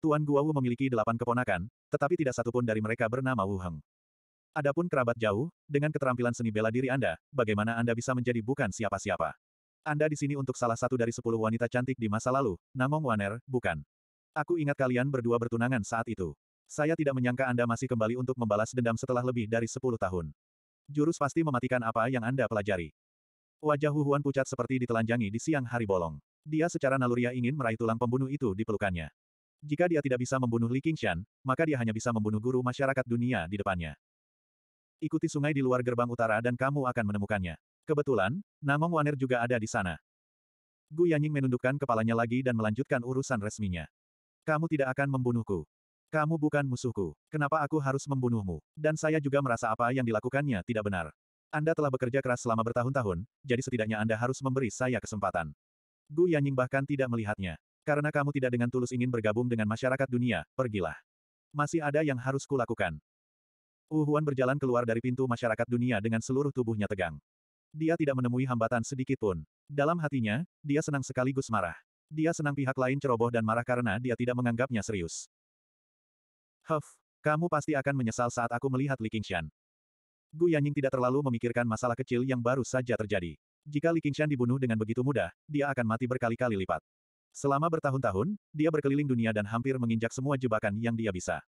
Tuan Guowu memiliki delapan keponakan, tetapi tidak satupun dari mereka bernama Wu Heng. Adapun kerabat jauh, dengan keterampilan seni bela diri Anda, bagaimana Anda bisa menjadi bukan siapa-siapa? Anda di sini untuk salah satu dari sepuluh wanita cantik di masa lalu, Namong Waner, bukan. Aku ingat kalian berdua bertunangan saat itu. Saya tidak menyangka Anda masih kembali untuk membalas dendam setelah lebih dari sepuluh tahun. Jurus pasti mematikan apa yang Anda pelajari. Wajah Huhuan pucat seperti ditelanjangi di siang hari bolong. Dia secara naluriah ingin meraih tulang pembunuh itu di pelukannya. Jika dia tidak bisa membunuh Li Qingshan, maka dia hanya bisa membunuh guru masyarakat dunia di depannya ikuti sungai di luar gerbang utara dan kamu akan menemukannya. Kebetulan, Namong Waner juga ada di sana. Gu Yanying menundukkan kepalanya lagi dan melanjutkan urusan resminya. Kamu tidak akan membunuhku. Kamu bukan musuhku. Kenapa aku harus membunuhmu? Dan saya juga merasa apa yang dilakukannya tidak benar. Anda telah bekerja keras selama bertahun-tahun, jadi setidaknya Anda harus memberi saya kesempatan. Gu Yanying bahkan tidak melihatnya. Karena kamu tidak dengan tulus ingin bergabung dengan masyarakat dunia, pergilah. Masih ada yang harus kulakukan. Huan berjalan keluar dari pintu masyarakat dunia dengan seluruh tubuhnya tegang. Dia tidak menemui hambatan sedikit pun. Dalam hatinya, dia senang sekaligus marah. Dia senang pihak lain ceroboh dan marah karena dia tidak menganggapnya serius. Huff, kamu pasti akan menyesal saat aku melihat Li Qingshan. Gu Yanying tidak terlalu memikirkan masalah kecil yang baru saja terjadi. Jika Li Qingshan dibunuh dengan begitu mudah, dia akan mati berkali-kali lipat. Selama bertahun-tahun, dia berkeliling dunia dan hampir menginjak semua jebakan yang dia bisa.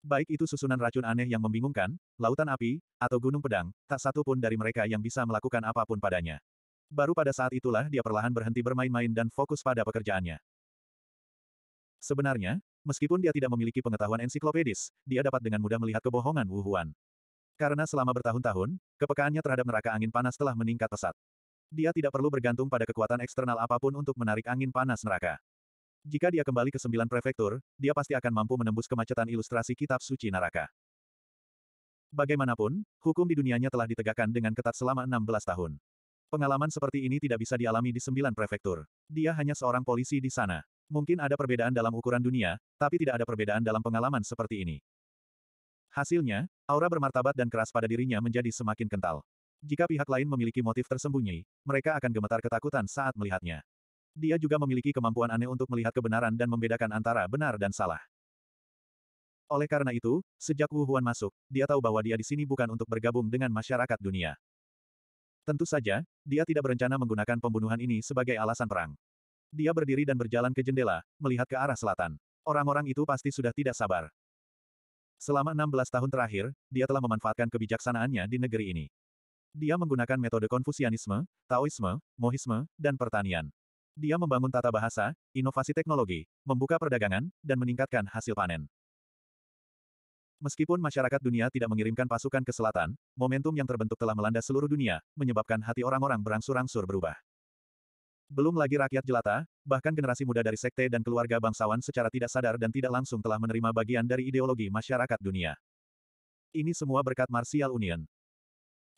Baik itu susunan racun aneh yang membingungkan, lautan api, atau gunung pedang, tak satu pun dari mereka yang bisa melakukan apapun padanya. Baru pada saat itulah dia perlahan berhenti bermain-main dan fokus pada pekerjaannya. Sebenarnya, meskipun dia tidak memiliki pengetahuan ensiklopedis, dia dapat dengan mudah melihat kebohongan Wu Huan. Karena selama bertahun-tahun, kepekaannya terhadap neraka angin panas telah meningkat pesat. Dia tidak perlu bergantung pada kekuatan eksternal apapun untuk menarik angin panas neraka. Jika dia kembali ke sembilan prefektur, dia pasti akan mampu menembus kemacetan ilustrasi kitab suci neraka. Bagaimanapun, hukum di dunianya telah ditegakkan dengan ketat selama 16 tahun. Pengalaman seperti ini tidak bisa dialami di sembilan prefektur. Dia hanya seorang polisi di sana. Mungkin ada perbedaan dalam ukuran dunia, tapi tidak ada perbedaan dalam pengalaman seperti ini. Hasilnya, aura bermartabat dan keras pada dirinya menjadi semakin kental. Jika pihak lain memiliki motif tersembunyi, mereka akan gemetar ketakutan saat melihatnya dia juga memiliki kemampuan aneh untuk melihat kebenaran dan membedakan antara benar dan salah. Oleh karena itu, sejak Wu Huan masuk, dia tahu bahwa dia di sini bukan untuk bergabung dengan masyarakat dunia. Tentu saja, dia tidak berencana menggunakan pembunuhan ini sebagai alasan perang. Dia berdiri dan berjalan ke jendela, melihat ke arah selatan. Orang-orang itu pasti sudah tidak sabar. Selama 16 tahun terakhir, dia telah memanfaatkan kebijaksanaannya di negeri ini. Dia menggunakan metode konfusianisme, taoisme, mohisme, dan pertanian. Dia membangun tata bahasa, inovasi teknologi, membuka perdagangan, dan meningkatkan hasil panen. Meskipun masyarakat dunia tidak mengirimkan pasukan ke selatan, momentum yang terbentuk telah melanda seluruh dunia, menyebabkan hati orang-orang berangsur-angsur berubah. Belum lagi rakyat jelata, bahkan generasi muda dari sekte dan keluarga bangsawan secara tidak sadar dan tidak langsung telah menerima bagian dari ideologi masyarakat dunia. Ini semua berkat Martial Union.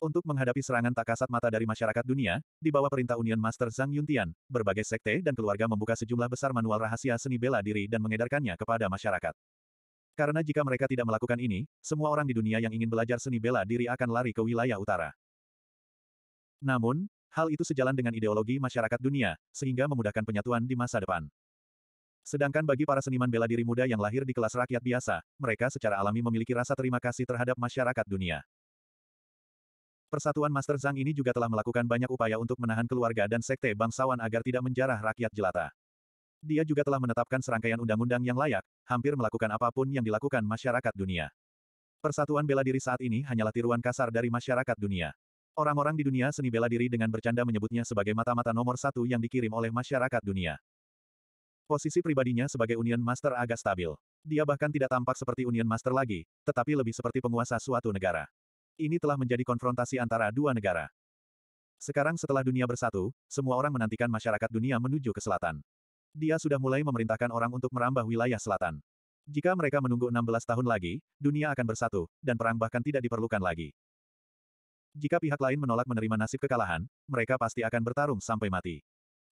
Untuk menghadapi serangan tak kasat mata dari masyarakat dunia, di bawah perintah Union Master Zhang Yuntian, berbagai sekte dan keluarga membuka sejumlah besar manual rahasia seni bela diri dan mengedarkannya kepada masyarakat. Karena jika mereka tidak melakukan ini, semua orang di dunia yang ingin belajar seni bela diri akan lari ke wilayah utara. Namun, hal itu sejalan dengan ideologi masyarakat dunia, sehingga memudahkan penyatuan di masa depan. Sedangkan bagi para seniman bela diri muda yang lahir di kelas rakyat biasa, mereka secara alami memiliki rasa terima kasih terhadap masyarakat dunia. Persatuan Master Zhang ini juga telah melakukan banyak upaya untuk menahan keluarga dan sekte bangsawan agar tidak menjarah rakyat jelata. Dia juga telah menetapkan serangkaian undang-undang yang layak, hampir melakukan apapun yang dilakukan masyarakat dunia. Persatuan bela diri saat ini hanyalah tiruan kasar dari masyarakat dunia. Orang-orang di dunia seni bela diri dengan bercanda menyebutnya sebagai mata-mata nomor satu yang dikirim oleh masyarakat dunia. Posisi pribadinya sebagai Union Master agak stabil. Dia bahkan tidak tampak seperti Union Master lagi, tetapi lebih seperti penguasa suatu negara. Ini telah menjadi konfrontasi antara dua negara. Sekarang setelah dunia bersatu, semua orang menantikan masyarakat dunia menuju ke selatan. Dia sudah mulai memerintahkan orang untuk merambah wilayah selatan. Jika mereka menunggu 16 tahun lagi, dunia akan bersatu, dan perang bahkan tidak diperlukan lagi. Jika pihak lain menolak menerima nasib kekalahan, mereka pasti akan bertarung sampai mati.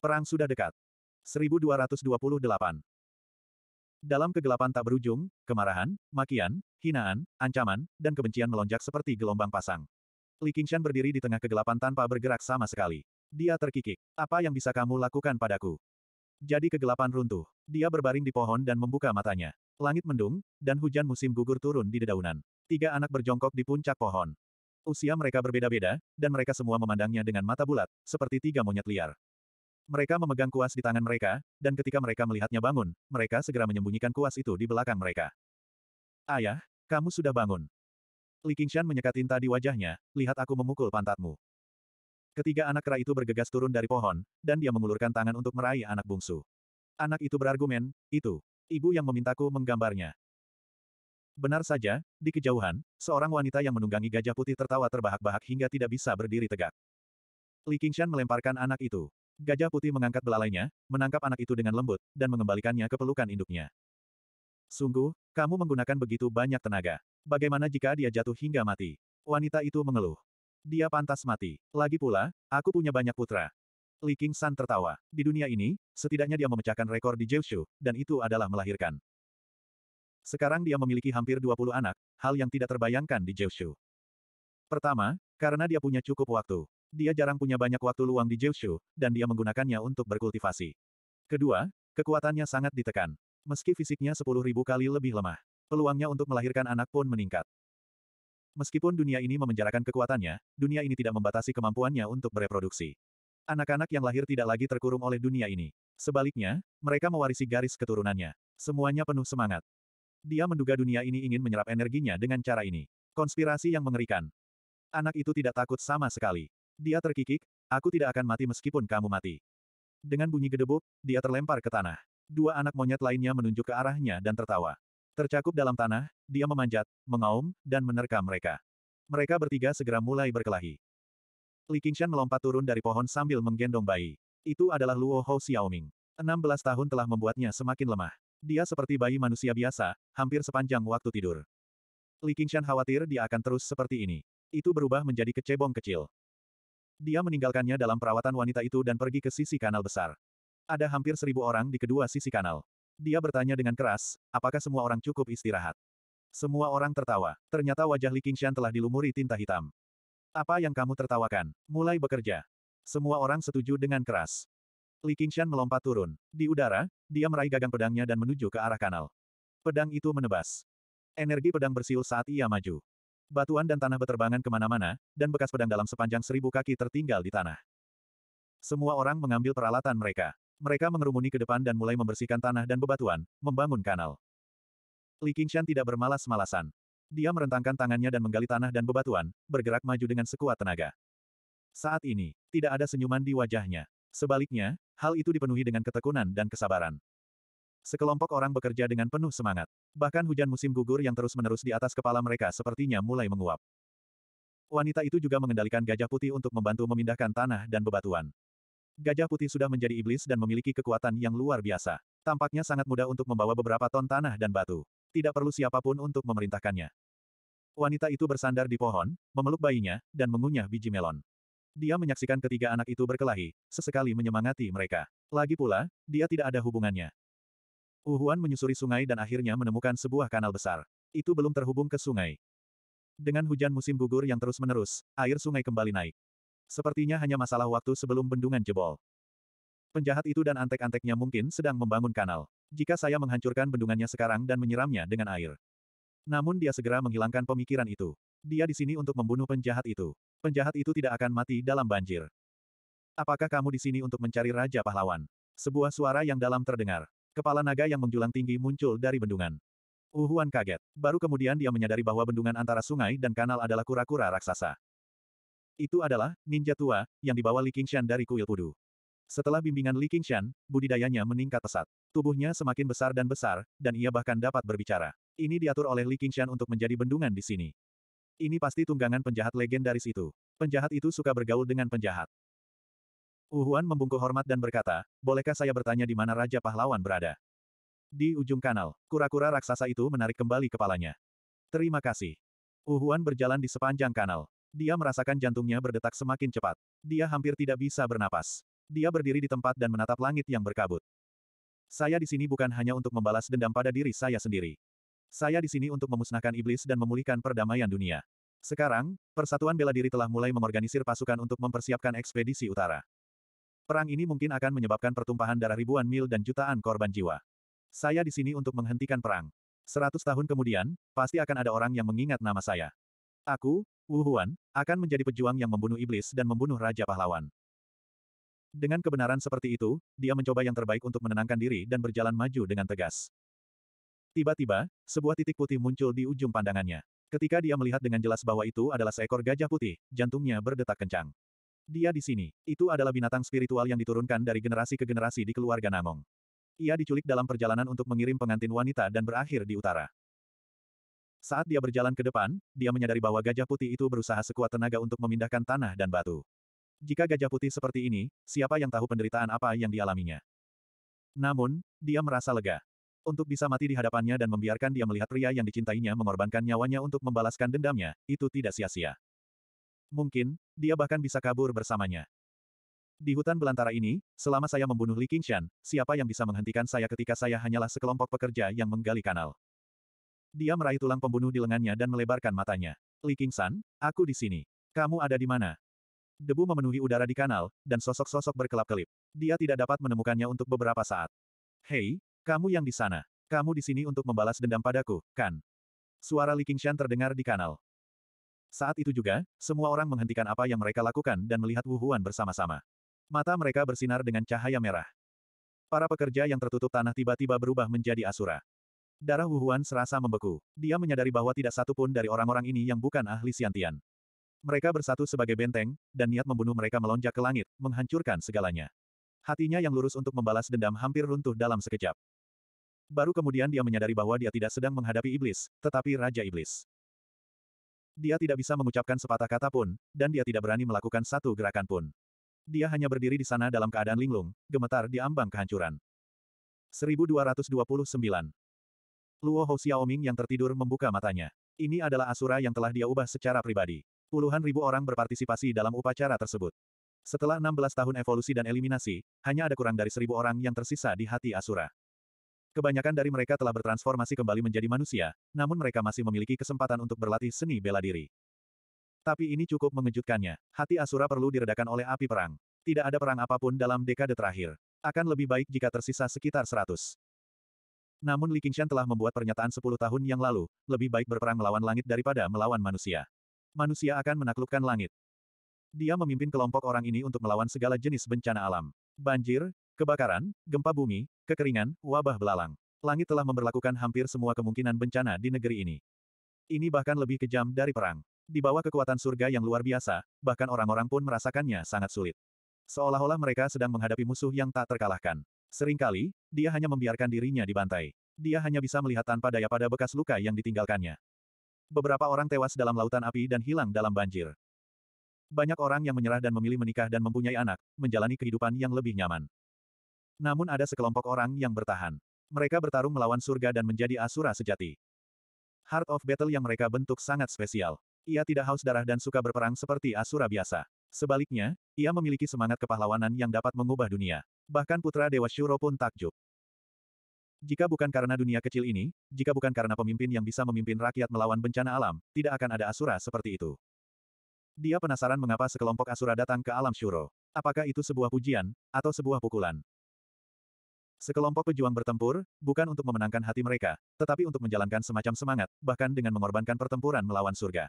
Perang sudah dekat. 1228 dalam kegelapan tak berujung, kemarahan, makian, hinaan, ancaman, dan kebencian melonjak seperti gelombang pasang. Li Qingshan berdiri di tengah kegelapan tanpa bergerak sama sekali. Dia terkikik. Apa yang bisa kamu lakukan padaku? Jadi kegelapan runtuh. Dia berbaring di pohon dan membuka matanya. Langit mendung, dan hujan musim gugur turun di dedaunan. Tiga anak berjongkok di puncak pohon. Usia mereka berbeda-beda, dan mereka semua memandangnya dengan mata bulat, seperti tiga monyet liar. Mereka memegang kuas di tangan mereka, dan ketika mereka melihatnya bangun, mereka segera menyembunyikan kuas itu di belakang mereka. Ayah, kamu sudah bangun. Li Qingshan menyeka tinta di wajahnya, lihat aku memukul pantatmu. Ketiga anak kera itu bergegas turun dari pohon, dan dia mengulurkan tangan untuk meraih anak bungsu. Anak itu berargumen, itu, ibu yang memintaku menggambarnya. Benar saja, di kejauhan, seorang wanita yang menunggangi gajah putih tertawa terbahak-bahak hingga tidak bisa berdiri tegak. Li Qingshan melemparkan anak itu. Gajah putih mengangkat belalainya, menangkap anak itu dengan lembut, dan mengembalikannya ke pelukan induknya. Sungguh, kamu menggunakan begitu banyak tenaga. Bagaimana jika dia jatuh hingga mati? Wanita itu mengeluh. Dia pantas mati. Lagi pula, aku punya banyak putra. Li King San tertawa. Di dunia ini, setidaknya dia memecahkan rekor di Jiushu, dan itu adalah melahirkan. Sekarang dia memiliki hampir 20 anak, hal yang tidak terbayangkan di Jiushu. Pertama, karena dia punya cukup waktu dia jarang punya banyak waktu luang di Jiushu, dan dia menggunakannya untuk berkultivasi. Kedua, kekuatannya sangat ditekan. Meski fisiknya 10.000 kali lebih lemah, peluangnya untuk melahirkan anak pun meningkat. Meskipun dunia ini memenjarakan kekuatannya, dunia ini tidak membatasi kemampuannya untuk bereproduksi. Anak-anak yang lahir tidak lagi terkurung oleh dunia ini. Sebaliknya, mereka mewarisi garis keturunannya. Semuanya penuh semangat. Dia menduga dunia ini ingin menyerap energinya dengan cara ini. Konspirasi yang mengerikan. Anak itu tidak takut sama sekali. Dia terkikik, aku tidak akan mati meskipun kamu mati. Dengan bunyi gedebuk, dia terlempar ke tanah. Dua anak monyet lainnya menunjuk ke arahnya dan tertawa. Tercakup dalam tanah, dia memanjat, mengaum, dan menerka mereka. Mereka bertiga segera mulai berkelahi. Li Qingshan melompat turun dari pohon sambil menggendong bayi. Itu adalah Luo Hou Xiaoming. 16 tahun telah membuatnya semakin lemah. Dia seperti bayi manusia biasa, hampir sepanjang waktu tidur. Li Qingshan khawatir dia akan terus seperti ini. Itu berubah menjadi kecebong kecil. Dia meninggalkannya dalam perawatan wanita itu dan pergi ke sisi kanal besar. Ada hampir seribu orang di kedua sisi kanal. Dia bertanya dengan keras, apakah semua orang cukup istirahat? Semua orang tertawa. Ternyata wajah Li Qingshan telah dilumuri tinta hitam. Apa yang kamu tertawakan? Mulai bekerja. Semua orang setuju dengan keras. Li Qingshan melompat turun. Di udara, dia meraih gagang pedangnya dan menuju ke arah kanal. Pedang itu menebas. Energi pedang bersiul saat ia maju. Batuan dan tanah beterbangan kemana-mana, dan bekas pedang dalam sepanjang seribu kaki tertinggal di tanah. Semua orang mengambil peralatan mereka. Mereka mengerumuni ke depan dan mulai membersihkan tanah dan bebatuan, membangun kanal. Li Qingshan tidak bermalas-malasan. Dia merentangkan tangannya dan menggali tanah dan bebatuan, bergerak maju dengan sekuat tenaga. Saat ini, tidak ada senyuman di wajahnya. Sebaliknya, hal itu dipenuhi dengan ketekunan dan kesabaran. Sekelompok orang bekerja dengan penuh semangat. Bahkan hujan musim gugur yang terus-menerus di atas kepala mereka sepertinya mulai menguap. Wanita itu juga mengendalikan gajah putih untuk membantu memindahkan tanah dan bebatuan. Gajah putih sudah menjadi iblis dan memiliki kekuatan yang luar biasa. Tampaknya sangat mudah untuk membawa beberapa ton tanah dan batu. Tidak perlu siapapun untuk memerintahkannya. Wanita itu bersandar di pohon, memeluk bayinya, dan mengunyah biji melon. Dia menyaksikan ketiga anak itu berkelahi, sesekali menyemangati mereka. Lagi pula, dia tidak ada hubungannya. Uhuan menyusuri sungai dan akhirnya menemukan sebuah kanal besar. Itu belum terhubung ke sungai. Dengan hujan musim gugur yang terus-menerus, air sungai kembali naik. Sepertinya hanya masalah waktu sebelum bendungan jebol. Penjahat itu dan antek-anteknya mungkin sedang membangun kanal. Jika saya menghancurkan bendungannya sekarang dan menyiramnya dengan air. Namun dia segera menghilangkan pemikiran itu. Dia di sini untuk membunuh penjahat itu. Penjahat itu tidak akan mati dalam banjir. Apakah kamu di sini untuk mencari Raja Pahlawan? Sebuah suara yang dalam terdengar. Kepala naga yang menjulang tinggi muncul dari bendungan. Uhuan kaget. Baru kemudian dia menyadari bahwa bendungan antara sungai dan kanal adalah kura-kura raksasa. Itu adalah ninja tua yang dibawa Li Qingshan dari kuil Pudu. Setelah bimbingan Li Qingshan, budidayanya meningkat pesat. Tubuhnya semakin besar dan besar, dan ia bahkan dapat berbicara. Ini diatur oleh Li Qingshan untuk menjadi bendungan di sini. Ini pasti tunggangan penjahat legendaris itu. Penjahat itu suka bergaul dengan penjahat. Uhuan membungkuk hormat dan berkata, bolehkah saya bertanya di mana Raja Pahlawan berada? Di ujung kanal, kura-kura raksasa itu menarik kembali kepalanya. Terima kasih. Uhuan berjalan di sepanjang kanal. Dia merasakan jantungnya berdetak semakin cepat. Dia hampir tidak bisa bernapas. Dia berdiri di tempat dan menatap langit yang berkabut. Saya di sini bukan hanya untuk membalas dendam pada diri saya sendiri. Saya di sini untuk memusnahkan iblis dan memulihkan perdamaian dunia. Sekarang, Persatuan Bela Diri telah mulai mengorganisir pasukan untuk mempersiapkan ekspedisi utara. Perang ini mungkin akan menyebabkan pertumpahan darah ribuan mil dan jutaan korban jiwa. Saya di sini untuk menghentikan perang. Seratus tahun kemudian, pasti akan ada orang yang mengingat nama saya. Aku, Wu Huan, akan menjadi pejuang yang membunuh iblis dan membunuh Raja Pahlawan. Dengan kebenaran seperti itu, dia mencoba yang terbaik untuk menenangkan diri dan berjalan maju dengan tegas. Tiba-tiba, sebuah titik putih muncul di ujung pandangannya. Ketika dia melihat dengan jelas bahwa itu adalah seekor gajah putih, jantungnya berdetak kencang. Dia di sini. Itu adalah binatang spiritual yang diturunkan dari generasi ke generasi di keluarga Namong. Ia diculik dalam perjalanan untuk mengirim pengantin wanita dan berakhir di utara. Saat dia berjalan ke depan, dia menyadari bahwa gajah putih itu berusaha sekuat tenaga untuk memindahkan tanah dan batu. Jika gajah putih seperti ini, siapa yang tahu penderitaan apa yang dialaminya? Namun, dia merasa lega. Untuk bisa mati di hadapannya dan membiarkan dia melihat pria yang dicintainya mengorbankan nyawanya untuk membalaskan dendamnya, itu tidak sia-sia. Mungkin, dia bahkan bisa kabur bersamanya. Di hutan belantara ini, selama saya membunuh Li Qingshan, siapa yang bisa menghentikan saya ketika saya hanyalah sekelompok pekerja yang menggali kanal? Dia meraih tulang pembunuh di lengannya dan melebarkan matanya. Li Qingshan, aku di sini. Kamu ada di mana? Debu memenuhi udara di kanal, dan sosok-sosok berkelap-kelip. Dia tidak dapat menemukannya untuk beberapa saat. Hei, kamu yang di sana. Kamu di sini untuk membalas dendam padaku, kan? Suara Li Qingshan terdengar di kanal. Saat itu juga, semua orang menghentikan apa yang mereka lakukan dan melihat Wu Huan bersama-sama. Mata mereka bersinar dengan cahaya merah. Para pekerja yang tertutup tanah tiba-tiba berubah menjadi Asura. Darah Wu Huan serasa membeku. Dia menyadari bahwa tidak satu pun dari orang-orang ini yang bukan ahli Siantian. Mereka bersatu sebagai benteng, dan niat membunuh mereka melonjak ke langit, menghancurkan segalanya. Hatinya yang lurus untuk membalas dendam hampir runtuh dalam sekejap. Baru kemudian dia menyadari bahwa dia tidak sedang menghadapi iblis, tetapi Raja Iblis. Dia tidak bisa mengucapkan sepatah kata pun, dan dia tidak berani melakukan satu gerakan pun. Dia hanya berdiri di sana dalam keadaan linglung, gemetar di ambang kehancuran. 1229. Luo Hou Xiaoming yang tertidur membuka matanya. Ini adalah Asura yang telah dia ubah secara pribadi. Puluhan ribu orang berpartisipasi dalam upacara tersebut. Setelah 16 tahun evolusi dan eliminasi, hanya ada kurang dari seribu orang yang tersisa di hati Asura. Kebanyakan dari mereka telah bertransformasi kembali menjadi manusia, namun mereka masih memiliki kesempatan untuk berlatih seni bela diri. Tapi ini cukup mengejutkannya. Hati Asura perlu diredakan oleh api perang. Tidak ada perang apapun dalam dekade terakhir. Akan lebih baik jika tersisa sekitar 100. Namun Li Qingshan telah membuat pernyataan 10 tahun yang lalu, lebih baik berperang melawan langit daripada melawan manusia. Manusia akan menaklukkan langit. Dia memimpin kelompok orang ini untuk melawan segala jenis bencana alam. Banjir, Kebakaran, gempa bumi, kekeringan, wabah belalang. Langit telah memperlakukan hampir semua kemungkinan bencana di negeri ini. Ini bahkan lebih kejam dari perang. Di bawah kekuatan surga yang luar biasa, bahkan orang-orang pun merasakannya sangat sulit. Seolah-olah mereka sedang menghadapi musuh yang tak terkalahkan. Seringkali, dia hanya membiarkan dirinya dibantai. Dia hanya bisa melihat tanpa daya pada bekas luka yang ditinggalkannya. Beberapa orang tewas dalam lautan api dan hilang dalam banjir. Banyak orang yang menyerah dan memilih menikah dan mempunyai anak, menjalani kehidupan yang lebih nyaman. Namun ada sekelompok orang yang bertahan. Mereka bertarung melawan surga dan menjadi asura sejati. Heart of Battle yang mereka bentuk sangat spesial. Ia tidak haus darah dan suka berperang seperti asura biasa. Sebaliknya, ia memiliki semangat kepahlawanan yang dapat mengubah dunia. Bahkan putra Dewa Shuro pun takjub. Jika bukan karena dunia kecil ini, jika bukan karena pemimpin yang bisa memimpin rakyat melawan bencana alam, tidak akan ada Asura seperti itu. Dia penasaran mengapa sekelompok Asura datang ke alam Shuro. Apakah itu sebuah pujian, atau sebuah pukulan? Sekelompok pejuang bertempur, bukan untuk memenangkan hati mereka, tetapi untuk menjalankan semacam semangat, bahkan dengan mengorbankan pertempuran melawan surga.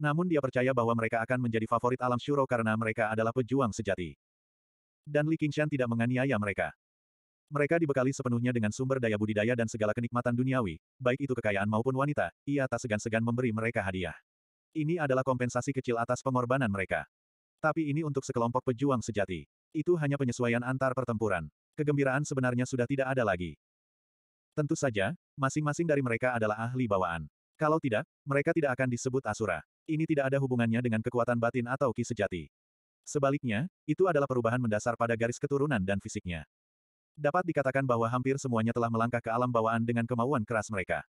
Namun dia percaya bahwa mereka akan menjadi favorit alam syuro karena mereka adalah pejuang sejati. Dan Li Qingshan tidak menganiaya mereka. Mereka dibekali sepenuhnya dengan sumber daya budidaya dan segala kenikmatan duniawi, baik itu kekayaan maupun wanita, ia tak segan-segan memberi mereka hadiah. Ini adalah kompensasi kecil atas pengorbanan mereka. Tapi ini untuk sekelompok pejuang sejati. Itu hanya penyesuaian antar pertempuran. Kegembiraan sebenarnya sudah tidak ada lagi. Tentu saja, masing-masing dari mereka adalah ahli bawaan. Kalau tidak, mereka tidak akan disebut Asura. Ini tidak ada hubungannya dengan kekuatan batin atau ki sejati. Sebaliknya, itu adalah perubahan mendasar pada garis keturunan dan fisiknya. Dapat dikatakan bahwa hampir semuanya telah melangkah ke alam bawaan dengan kemauan keras mereka.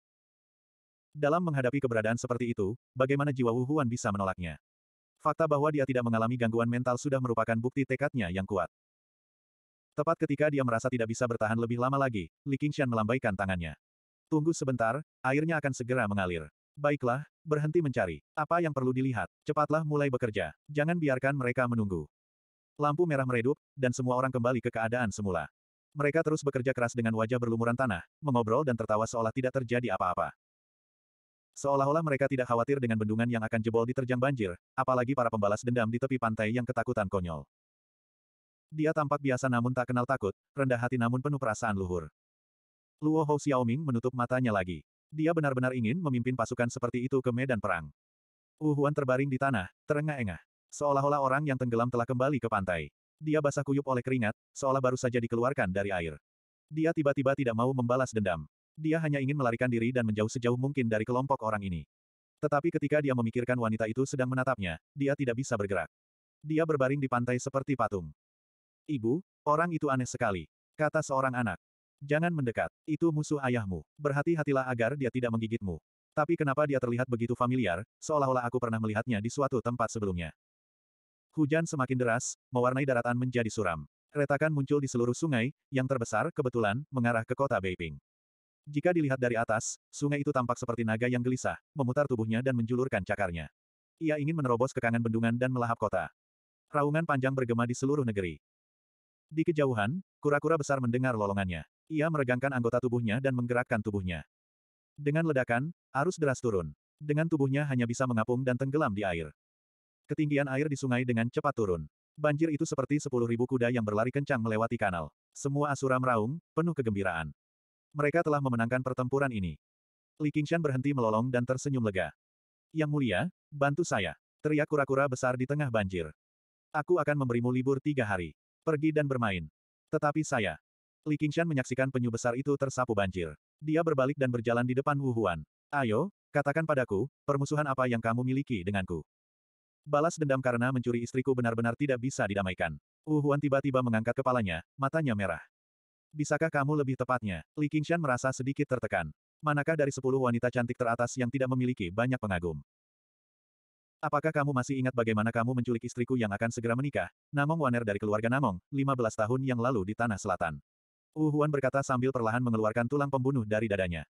Dalam menghadapi keberadaan seperti itu, bagaimana jiwa Wuhuan bisa menolaknya? Fakta bahwa dia tidak mengalami gangguan mental sudah merupakan bukti tekadnya yang kuat. Tepat ketika dia merasa tidak bisa bertahan lebih lama lagi, Li Qingshan melambaikan tangannya. Tunggu sebentar, airnya akan segera mengalir. Baiklah, berhenti mencari. Apa yang perlu dilihat? Cepatlah mulai bekerja. Jangan biarkan mereka menunggu. Lampu merah meredup, dan semua orang kembali ke keadaan semula. Mereka terus bekerja keras dengan wajah berlumuran tanah, mengobrol dan tertawa seolah tidak terjadi apa-apa. Seolah-olah mereka tidak khawatir dengan bendungan yang akan jebol diterjang banjir, apalagi para pembalas dendam di tepi pantai yang ketakutan konyol. Dia tampak biasa namun tak kenal takut, rendah hati namun penuh perasaan luhur. Luo Hou Xiaoming menutup matanya lagi. Dia benar-benar ingin memimpin pasukan seperti itu ke medan perang. Huan terbaring di tanah, terengah-engah. Seolah-olah orang yang tenggelam telah kembali ke pantai. Dia basah kuyup oleh keringat, seolah baru saja dikeluarkan dari air. Dia tiba-tiba tidak mau membalas dendam. Dia hanya ingin melarikan diri dan menjauh sejauh mungkin dari kelompok orang ini. Tetapi ketika dia memikirkan wanita itu sedang menatapnya, dia tidak bisa bergerak. Dia berbaring di pantai seperti patung. Ibu, orang itu aneh sekali. Kata seorang anak. Jangan mendekat, itu musuh ayahmu. Berhati-hatilah agar dia tidak menggigitmu. Tapi kenapa dia terlihat begitu familiar, seolah-olah aku pernah melihatnya di suatu tempat sebelumnya. Hujan semakin deras, mewarnai daratan menjadi suram. Retakan muncul di seluruh sungai, yang terbesar, kebetulan, mengarah ke kota Beiping. Jika dilihat dari atas, sungai itu tampak seperti naga yang gelisah, memutar tubuhnya dan menjulurkan cakarnya. Ia ingin menerobos kekangan bendungan dan melahap kota. Raungan panjang bergema di seluruh negeri. Di kejauhan, kura-kura besar mendengar lolongannya. Ia meregangkan anggota tubuhnya dan menggerakkan tubuhnya. Dengan ledakan, arus deras turun. Dengan tubuhnya hanya bisa mengapung dan tenggelam di air. Ketinggian air di sungai dengan cepat turun. Banjir itu seperti sepuluh ribu kuda yang berlari kencang melewati kanal. Semua asura meraung, penuh kegembiraan. Mereka telah memenangkan pertempuran ini. Li Qingshan berhenti melolong dan tersenyum lega. Yang mulia, bantu saya. Teriak kura-kura besar di tengah banjir. Aku akan memberimu libur tiga hari pergi dan bermain. Tetapi saya. Li Qingshan menyaksikan penyu besar itu tersapu banjir. Dia berbalik dan berjalan di depan Wu Huan. Ayo, katakan padaku, permusuhan apa yang kamu miliki denganku? Balas dendam karena mencuri istriku benar-benar tidak bisa didamaikan. Wu Huan tiba-tiba mengangkat kepalanya, matanya merah. Bisakah kamu lebih tepatnya? Li Qingshan merasa sedikit tertekan. Manakah dari sepuluh wanita cantik teratas yang tidak memiliki banyak pengagum? Apakah kamu masih ingat bagaimana kamu menculik istriku yang akan segera menikah, Namong Waner dari keluarga Namong, 15 tahun yang lalu di Tanah Selatan? Wu Huan berkata sambil perlahan mengeluarkan tulang pembunuh dari dadanya.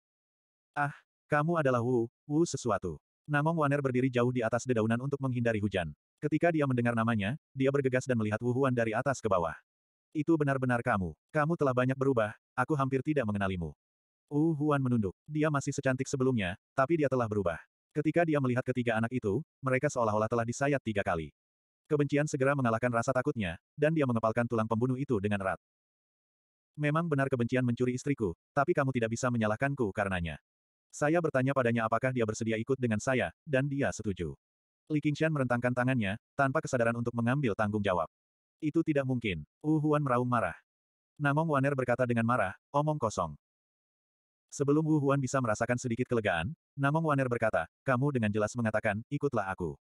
Ah, kamu adalah Wu, Wu sesuatu. Namong Waner berdiri jauh di atas dedaunan untuk menghindari hujan. Ketika dia mendengar namanya, dia bergegas dan melihat Wu Huan dari atas ke bawah. Itu benar-benar kamu. Kamu telah banyak berubah, aku hampir tidak mengenalimu. Wu Huan menunduk. Dia masih secantik sebelumnya, tapi dia telah berubah. Ketika dia melihat ketiga anak itu, mereka seolah-olah telah disayat tiga kali. Kebencian segera mengalahkan rasa takutnya, dan dia mengepalkan tulang pembunuh itu dengan erat. Memang benar kebencian mencuri istriku, tapi kamu tidak bisa menyalahkanku karenanya. Saya bertanya padanya apakah dia bersedia ikut dengan saya, dan dia setuju. Li Qingshan merentangkan tangannya, tanpa kesadaran untuk mengambil tanggung jawab. Itu tidak mungkin. Wu Huan meraung marah. Namong Waner berkata dengan marah, omong kosong. Sebelum Wu Huan bisa merasakan sedikit kelegaan, Namong Waner berkata, kamu dengan jelas mengatakan, ikutlah aku.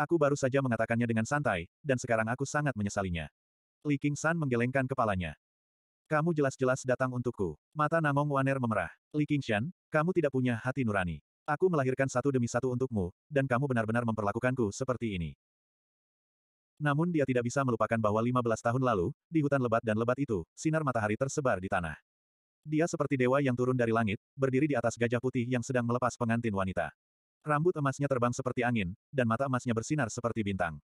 Aku baru saja mengatakannya dengan santai, dan sekarang aku sangat menyesalinya. Li King San menggelengkan kepalanya. Kamu jelas-jelas datang untukku. Mata Namong Waner memerah. Li Shan, kamu tidak punya hati nurani. Aku melahirkan satu demi satu untukmu, dan kamu benar-benar memperlakukanku seperti ini. Namun dia tidak bisa melupakan bahwa 15 tahun lalu, di hutan lebat dan lebat itu, sinar matahari tersebar di tanah. Dia seperti dewa yang turun dari langit, berdiri di atas gajah putih yang sedang melepas pengantin wanita. Rambut emasnya terbang seperti angin, dan mata emasnya bersinar seperti bintang.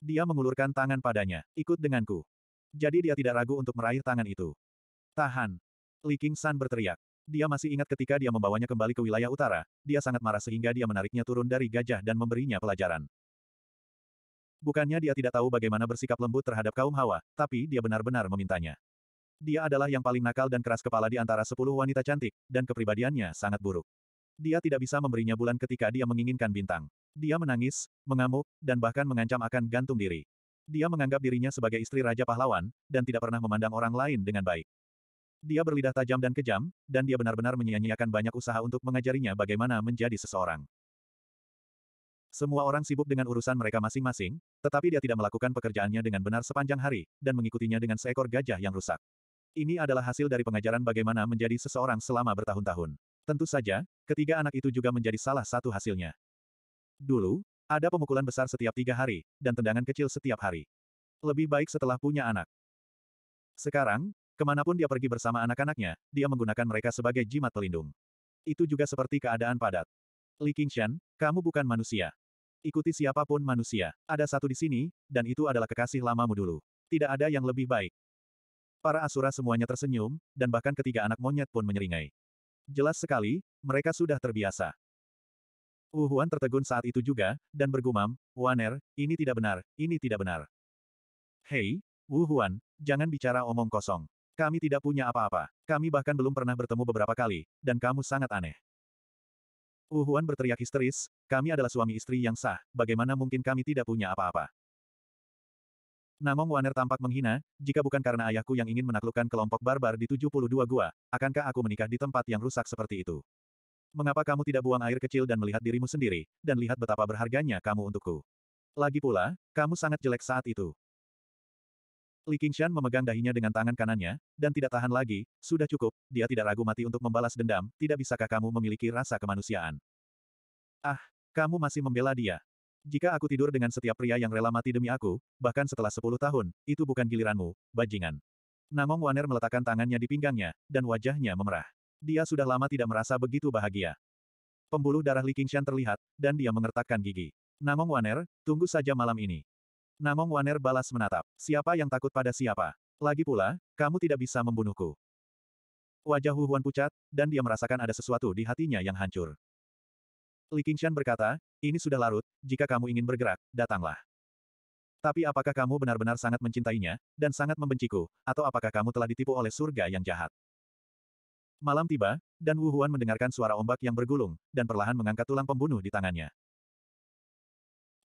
Dia mengulurkan tangan padanya, ikut denganku. Jadi dia tidak ragu untuk meraih tangan itu. Tahan. Li King San berteriak. Dia masih ingat ketika dia membawanya kembali ke wilayah utara, dia sangat marah sehingga dia menariknya turun dari gajah dan memberinya pelajaran. Bukannya dia tidak tahu bagaimana bersikap lembut terhadap kaum hawa, tapi dia benar-benar memintanya. Dia adalah yang paling nakal dan keras kepala di antara sepuluh wanita cantik, dan kepribadiannya sangat buruk. Dia tidak bisa memberinya bulan ketika dia menginginkan bintang. Dia menangis, mengamuk, dan bahkan mengancam akan gantung diri. Dia menganggap dirinya sebagai istri Raja Pahlawan, dan tidak pernah memandang orang lain dengan baik. Dia berlidah tajam dan kejam, dan dia benar-benar menyia-nyiakan banyak usaha untuk mengajarinya bagaimana menjadi seseorang. Semua orang sibuk dengan urusan mereka masing-masing, tetapi dia tidak melakukan pekerjaannya dengan benar sepanjang hari, dan mengikutinya dengan seekor gajah yang rusak. Ini adalah hasil dari pengajaran bagaimana menjadi seseorang selama bertahun-tahun. Tentu saja, ketiga anak itu juga menjadi salah satu hasilnya. Dulu, ada pemukulan besar setiap tiga hari, dan tendangan kecil setiap hari. Lebih baik setelah punya anak. Sekarang, kemanapun dia pergi bersama anak-anaknya, dia menggunakan mereka sebagai jimat pelindung. Itu juga seperti keadaan padat. Li Qingshan, kamu bukan manusia. Ikuti siapapun manusia. Ada satu di sini, dan itu adalah kekasih lamamu dulu. Tidak ada yang lebih baik. Para asura semuanya tersenyum, dan bahkan ketiga anak monyet pun menyeringai. Jelas sekali, mereka sudah terbiasa. Wuhuan tertegun saat itu juga, dan bergumam, Waner, ini tidak benar, ini tidak benar. Hei, Wuhuan, jangan bicara omong kosong. Kami tidak punya apa-apa. Kami bahkan belum pernah bertemu beberapa kali, dan kamu sangat aneh. Wuhuan berteriak histeris, kami adalah suami istri yang sah, bagaimana mungkin kami tidak punya apa-apa. Namong Waner tampak menghina, jika bukan karena ayahku yang ingin menaklukkan kelompok barbar di 72 gua, akankah aku menikah di tempat yang rusak seperti itu? Mengapa kamu tidak buang air kecil dan melihat dirimu sendiri, dan lihat betapa berharganya kamu untukku? Lagi pula, kamu sangat jelek saat itu. Li Qingshan memegang dahinya dengan tangan kanannya, dan tidak tahan lagi, sudah cukup, dia tidak ragu mati untuk membalas dendam, tidak bisakah kamu memiliki rasa kemanusiaan? Ah, kamu masih membela dia. Jika aku tidur dengan setiap pria yang rela mati demi aku, bahkan setelah sepuluh tahun, itu bukan giliranmu, bajingan. Namong Waner meletakkan tangannya di pinggangnya, dan wajahnya memerah. Dia sudah lama tidak merasa begitu bahagia. Pembuluh darah Li Qingshan terlihat, dan dia mengertakkan gigi. Namong Waner, tunggu saja malam ini. Namong Waner balas menatap. Siapa yang takut pada siapa? Lagi pula, kamu tidak bisa membunuhku. Wajah Hu Huan pucat, dan dia merasakan ada sesuatu di hatinya yang hancur. Li Qingshan berkata, ini sudah larut, jika kamu ingin bergerak, datanglah. Tapi apakah kamu benar-benar sangat mencintainya, dan sangat membenciku, atau apakah kamu telah ditipu oleh surga yang jahat? Malam tiba, dan Wu Huan mendengarkan suara ombak yang bergulung, dan perlahan mengangkat tulang pembunuh di tangannya.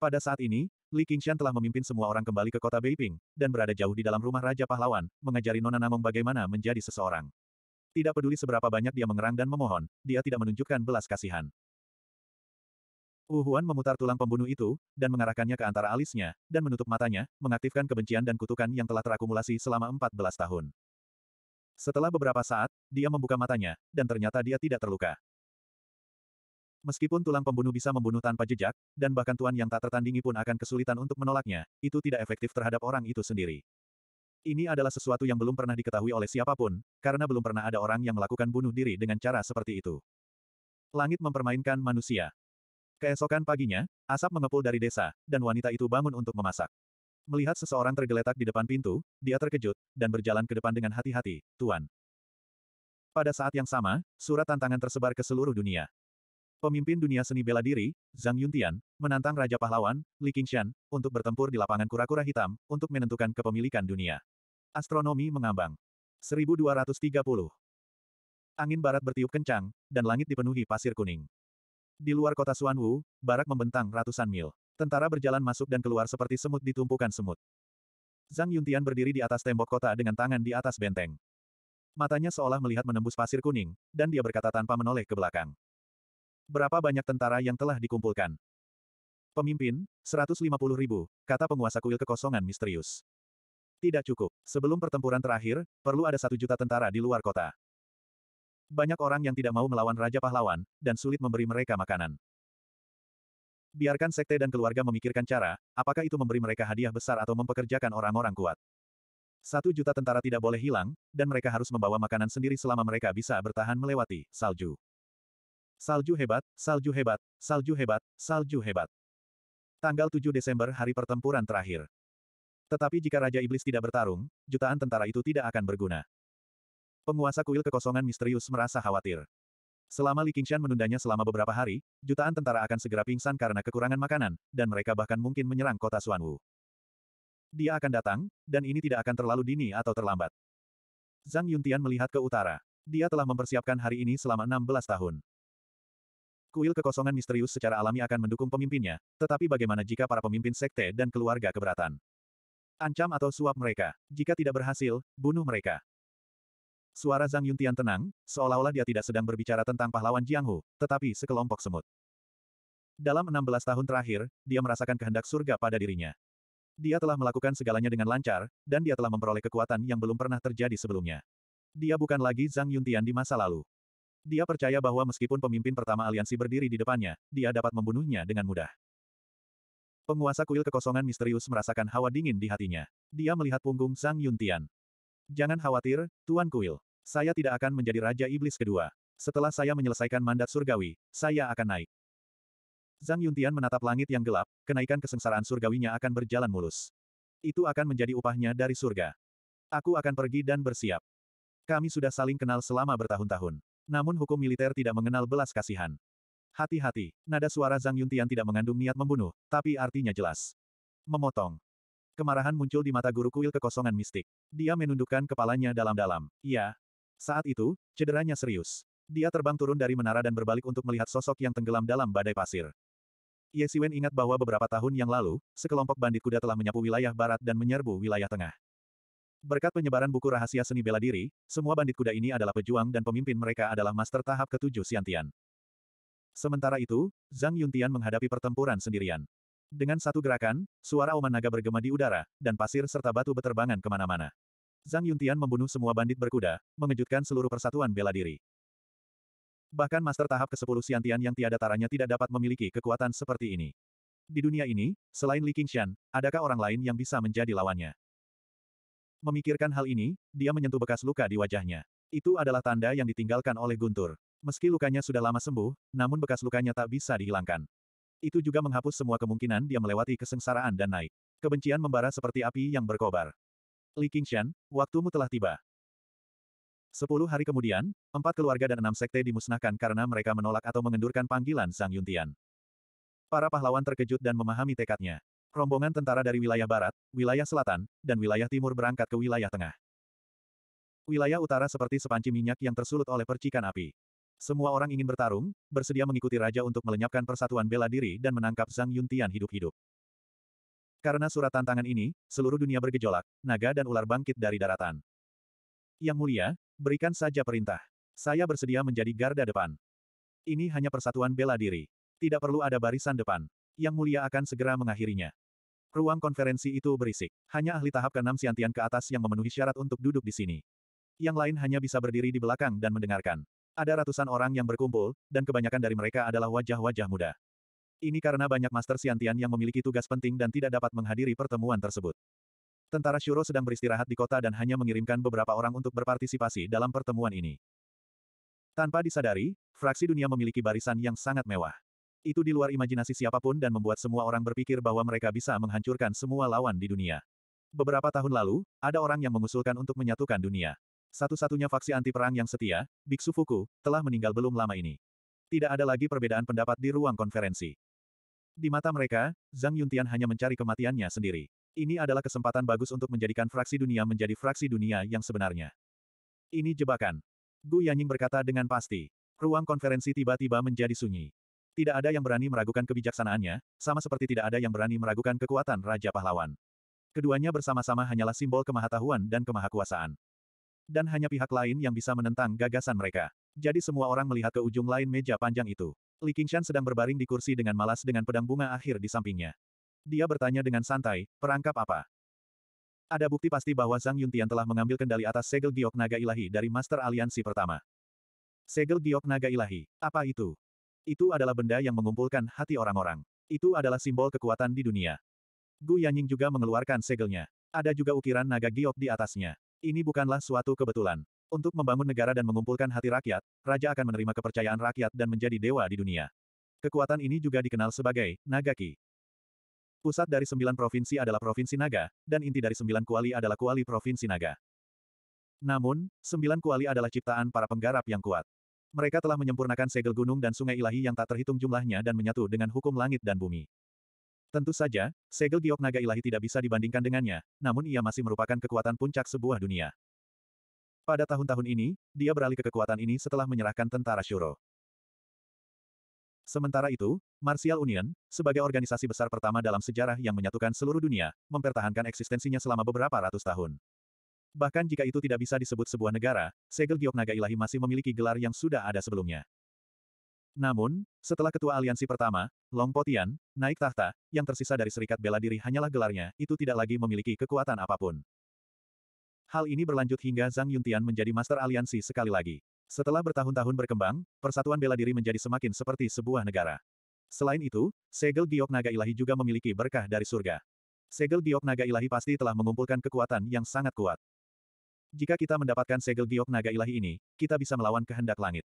Pada saat ini, Li Qingshan telah memimpin semua orang kembali ke kota Beiping, dan berada jauh di dalam rumah Raja Pahlawan, mengajari Nona Namong bagaimana menjadi seseorang. Tidak peduli seberapa banyak dia mengerang dan memohon, dia tidak menunjukkan belas kasihan. Uhuan memutar tulang pembunuh itu, dan mengarahkannya ke antara alisnya, dan menutup matanya, mengaktifkan kebencian dan kutukan yang telah terakumulasi selama 14 tahun. Setelah beberapa saat, dia membuka matanya, dan ternyata dia tidak terluka. Meskipun tulang pembunuh bisa membunuh tanpa jejak, dan bahkan tuan yang tak tertandingi pun akan kesulitan untuk menolaknya, itu tidak efektif terhadap orang itu sendiri. Ini adalah sesuatu yang belum pernah diketahui oleh siapapun, karena belum pernah ada orang yang melakukan bunuh diri dengan cara seperti itu. Langit mempermainkan manusia, Keesokan paginya, asap mengepul dari desa, dan wanita itu bangun untuk memasak. Melihat seseorang tergeletak di depan pintu, dia terkejut, dan berjalan ke depan dengan hati-hati, Tuan. Pada saat yang sama, surat tantangan tersebar ke seluruh dunia. Pemimpin dunia seni bela diri, Zhang Yuntian, menantang Raja Pahlawan, Li Qingshan, untuk bertempur di lapangan kura-kura hitam, untuk menentukan kepemilikan dunia. Astronomi mengambang. 1230. Angin barat bertiup kencang, dan langit dipenuhi pasir kuning. Di luar kota Suanwu, barak membentang ratusan mil. Tentara berjalan masuk dan keluar seperti semut ditumpukan semut. Zhang Yuntian berdiri di atas tembok kota dengan tangan di atas benteng. Matanya seolah melihat menembus pasir kuning, dan dia berkata tanpa menoleh ke belakang. Berapa banyak tentara yang telah dikumpulkan? Pemimpin, 150 ribu, kata penguasa kuil kekosongan misterius. Tidak cukup. Sebelum pertempuran terakhir, perlu ada satu juta tentara di luar kota. Banyak orang yang tidak mau melawan Raja Pahlawan, dan sulit memberi mereka makanan. Biarkan sekte dan keluarga memikirkan cara, apakah itu memberi mereka hadiah besar atau mempekerjakan orang-orang kuat. Satu juta tentara tidak boleh hilang, dan mereka harus membawa makanan sendiri selama mereka bisa bertahan melewati salju. Salju hebat, salju hebat, salju hebat, salju hebat. Tanggal 7 Desember hari pertempuran terakhir. Tetapi jika Raja Iblis tidak bertarung, jutaan tentara itu tidak akan berguna. Penguasa kuil kekosongan misterius merasa khawatir. Selama Li Qingshan menundanya selama beberapa hari, jutaan tentara akan segera pingsan karena kekurangan makanan, dan mereka bahkan mungkin menyerang kota Suanwu. Dia akan datang, dan ini tidak akan terlalu dini atau terlambat. Zhang Yuntian melihat ke utara. Dia telah mempersiapkan hari ini selama 16 tahun. Kuil kekosongan misterius secara alami akan mendukung pemimpinnya, tetapi bagaimana jika para pemimpin sekte dan keluarga keberatan? Ancam atau suap mereka. Jika tidak berhasil, bunuh mereka. Suara Zhang Yuntian tenang, seolah-olah dia tidak sedang berbicara tentang pahlawan Jiang Hu, tetapi sekelompok semut. Dalam 16 tahun terakhir, dia merasakan kehendak surga pada dirinya. Dia telah melakukan segalanya dengan lancar, dan dia telah memperoleh kekuatan yang belum pernah terjadi sebelumnya. Dia bukan lagi Zhang Yuntian di masa lalu. Dia percaya bahwa meskipun pemimpin pertama aliansi berdiri di depannya, dia dapat membunuhnya dengan mudah. Penguasa kuil kekosongan misterius merasakan hawa dingin di hatinya. Dia melihat punggung Zhang Yuntian. Jangan khawatir, Tuan Kuil. Saya tidak akan menjadi Raja Iblis kedua. Setelah saya menyelesaikan mandat surgawi, saya akan naik. Zhang Yuntian menatap langit yang gelap, kenaikan kesengsaraan surgawinya akan berjalan mulus. Itu akan menjadi upahnya dari surga. Aku akan pergi dan bersiap. Kami sudah saling kenal selama bertahun-tahun. Namun hukum militer tidak mengenal belas kasihan. Hati-hati, nada suara Zhang Yuntian tidak mengandung niat membunuh, tapi artinya jelas. Memotong. Kemarahan muncul di mata guru kuil kekosongan mistik. Dia menundukkan kepalanya dalam-dalam. Ya. Saat itu, cederanya serius. Dia terbang turun dari menara dan berbalik untuk melihat sosok yang tenggelam dalam badai pasir. Ye Siwen ingat bahwa beberapa tahun yang lalu, sekelompok bandit kuda telah menyapu wilayah barat dan menyerbu wilayah tengah. Berkat penyebaran buku rahasia seni bela diri, semua bandit kuda ini adalah pejuang dan pemimpin mereka adalah master tahap ketujuh Siantian. Sementara itu, Zhang Yuntian menghadapi pertempuran sendirian. Dengan satu gerakan, suara Oman Naga bergema di udara, dan pasir serta batu beterbangan kemana-mana. Zhang Yuntian membunuh semua bandit berkuda, mengejutkan seluruh persatuan bela diri. Bahkan master tahap ke-10 Xiantian yang tiada taranya tidak dapat memiliki kekuatan seperti ini. Di dunia ini, selain Li Qingshan, adakah orang lain yang bisa menjadi lawannya? Memikirkan hal ini, dia menyentuh bekas luka di wajahnya. Itu adalah tanda yang ditinggalkan oleh Guntur. Meski lukanya sudah lama sembuh, namun bekas lukanya tak bisa dihilangkan. Itu juga menghapus semua kemungkinan dia melewati kesengsaraan dan naik. Kebencian membara seperti api yang berkobar. Li Qingshan, waktumu telah tiba. Sepuluh hari kemudian, empat keluarga dan enam sekte dimusnahkan karena mereka menolak atau mengendurkan panggilan Sang Yuntian. Para pahlawan terkejut dan memahami tekadnya. Rombongan tentara dari wilayah barat, wilayah selatan, dan wilayah timur berangkat ke wilayah tengah. Wilayah utara seperti sepanci minyak yang tersulut oleh percikan api. Semua orang ingin bertarung, bersedia mengikuti raja untuk melenyapkan persatuan bela diri dan menangkap Zhang Yuntian hidup-hidup. Karena surat tantangan ini, seluruh dunia bergejolak, naga dan ular bangkit dari daratan. Yang mulia, berikan saja perintah. Saya bersedia menjadi garda depan. Ini hanya persatuan bela diri. Tidak perlu ada barisan depan. Yang mulia akan segera mengakhirinya. Ruang konferensi itu berisik. Hanya ahli tahap ke-6 Siantian ke atas yang memenuhi syarat untuk duduk di sini. Yang lain hanya bisa berdiri di belakang dan mendengarkan. Ada ratusan orang yang berkumpul, dan kebanyakan dari mereka adalah wajah-wajah muda. Ini karena banyak Master Siantian yang memiliki tugas penting dan tidak dapat menghadiri pertemuan tersebut. Tentara Shuro sedang beristirahat di kota dan hanya mengirimkan beberapa orang untuk berpartisipasi dalam pertemuan ini. Tanpa disadari, fraksi dunia memiliki barisan yang sangat mewah. Itu di luar imajinasi siapapun dan membuat semua orang berpikir bahwa mereka bisa menghancurkan semua lawan di dunia. Beberapa tahun lalu, ada orang yang mengusulkan untuk menyatukan dunia. Satu-satunya faksi anti perang yang setia, Biksu Fuku, telah meninggal belum lama ini. Tidak ada lagi perbedaan pendapat di ruang konferensi. Di mata mereka, Zhang Yuntian hanya mencari kematiannya sendiri. Ini adalah kesempatan bagus untuk menjadikan fraksi dunia menjadi fraksi dunia yang sebenarnya. Ini jebakan. Gu Yanying berkata dengan pasti. Ruang konferensi tiba-tiba menjadi sunyi. Tidak ada yang berani meragukan kebijaksanaannya, sama seperti tidak ada yang berani meragukan kekuatan Raja Pahlawan. Keduanya bersama-sama hanyalah simbol kemahatawan dan kemahakuasaan. Dan hanya pihak lain yang bisa menentang gagasan mereka. Jadi semua orang melihat ke ujung lain meja panjang itu. Li Qingshan sedang berbaring di kursi dengan malas dengan pedang bunga akhir di sampingnya. Dia bertanya dengan santai, perangkap apa? Ada bukti pasti bahwa Zhang Yuntian telah mengambil kendali atas segel giok naga ilahi dari Master Aliansi pertama. Segel giok naga ilahi, apa itu? Itu adalah benda yang mengumpulkan hati orang-orang. Itu adalah simbol kekuatan di dunia. Gu Yanying juga mengeluarkan segelnya. Ada juga ukiran naga giok di atasnya. Ini bukanlah suatu kebetulan. Untuk membangun negara dan mengumpulkan hati rakyat, raja akan menerima kepercayaan rakyat dan menjadi dewa di dunia. Kekuatan ini juga dikenal sebagai Nagaki. Pusat dari sembilan provinsi adalah Provinsi Naga, dan inti dari sembilan kuali adalah kuali Provinsi Naga. Namun, sembilan kuali adalah ciptaan para penggarap yang kuat. Mereka telah menyempurnakan segel gunung dan sungai ilahi yang tak terhitung jumlahnya dan menyatu dengan hukum langit dan bumi. Tentu saja, segel giok naga ilahi tidak bisa dibandingkan dengannya, namun ia masih merupakan kekuatan puncak sebuah dunia. Pada tahun-tahun ini, dia beralih ke kekuatan ini setelah menyerahkan tentara Shuro. Sementara itu, Martial Union, sebagai organisasi besar pertama dalam sejarah yang menyatukan seluruh dunia, mempertahankan eksistensinya selama beberapa ratus tahun. Bahkan jika itu tidak bisa disebut sebuah negara, segel giok naga ilahi masih memiliki gelar yang sudah ada sebelumnya. Namun, setelah ketua aliansi pertama, Long Potian, naik tahta, yang tersisa dari serikat bela diri hanyalah gelarnya, itu tidak lagi memiliki kekuatan apapun. Hal ini berlanjut hingga Zhang Yuntian menjadi master aliansi sekali lagi. Setelah bertahun-tahun berkembang, persatuan bela diri menjadi semakin seperti sebuah negara. Selain itu, segel giok naga ilahi juga memiliki berkah dari surga. Segel giok naga ilahi pasti telah mengumpulkan kekuatan yang sangat kuat. Jika kita mendapatkan segel giok naga ilahi ini, kita bisa melawan kehendak langit.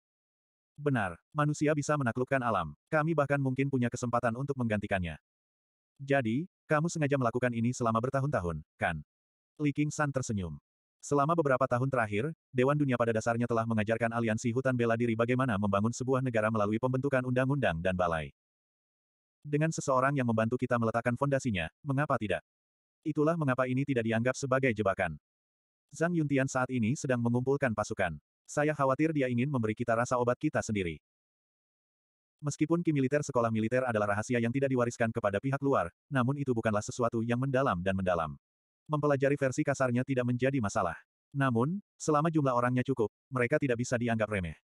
Benar, manusia bisa menaklukkan alam. Kami bahkan mungkin punya kesempatan untuk menggantikannya. Jadi, kamu sengaja melakukan ini selama bertahun-tahun, kan? Li King San tersenyum. Selama beberapa tahun terakhir, Dewan Dunia pada dasarnya telah mengajarkan aliansi hutan bela diri bagaimana membangun sebuah negara melalui pembentukan undang-undang dan balai. Dengan seseorang yang membantu kita meletakkan fondasinya, mengapa tidak? Itulah mengapa ini tidak dianggap sebagai jebakan. Zhang Yuntian saat ini sedang mengumpulkan pasukan. Saya khawatir dia ingin memberi kita rasa obat kita sendiri. Meskipun Ki Militer Sekolah Militer adalah rahasia yang tidak diwariskan kepada pihak luar, namun itu bukanlah sesuatu yang mendalam dan mendalam. Mempelajari versi kasarnya tidak menjadi masalah. Namun, selama jumlah orangnya cukup, mereka tidak bisa dianggap remeh.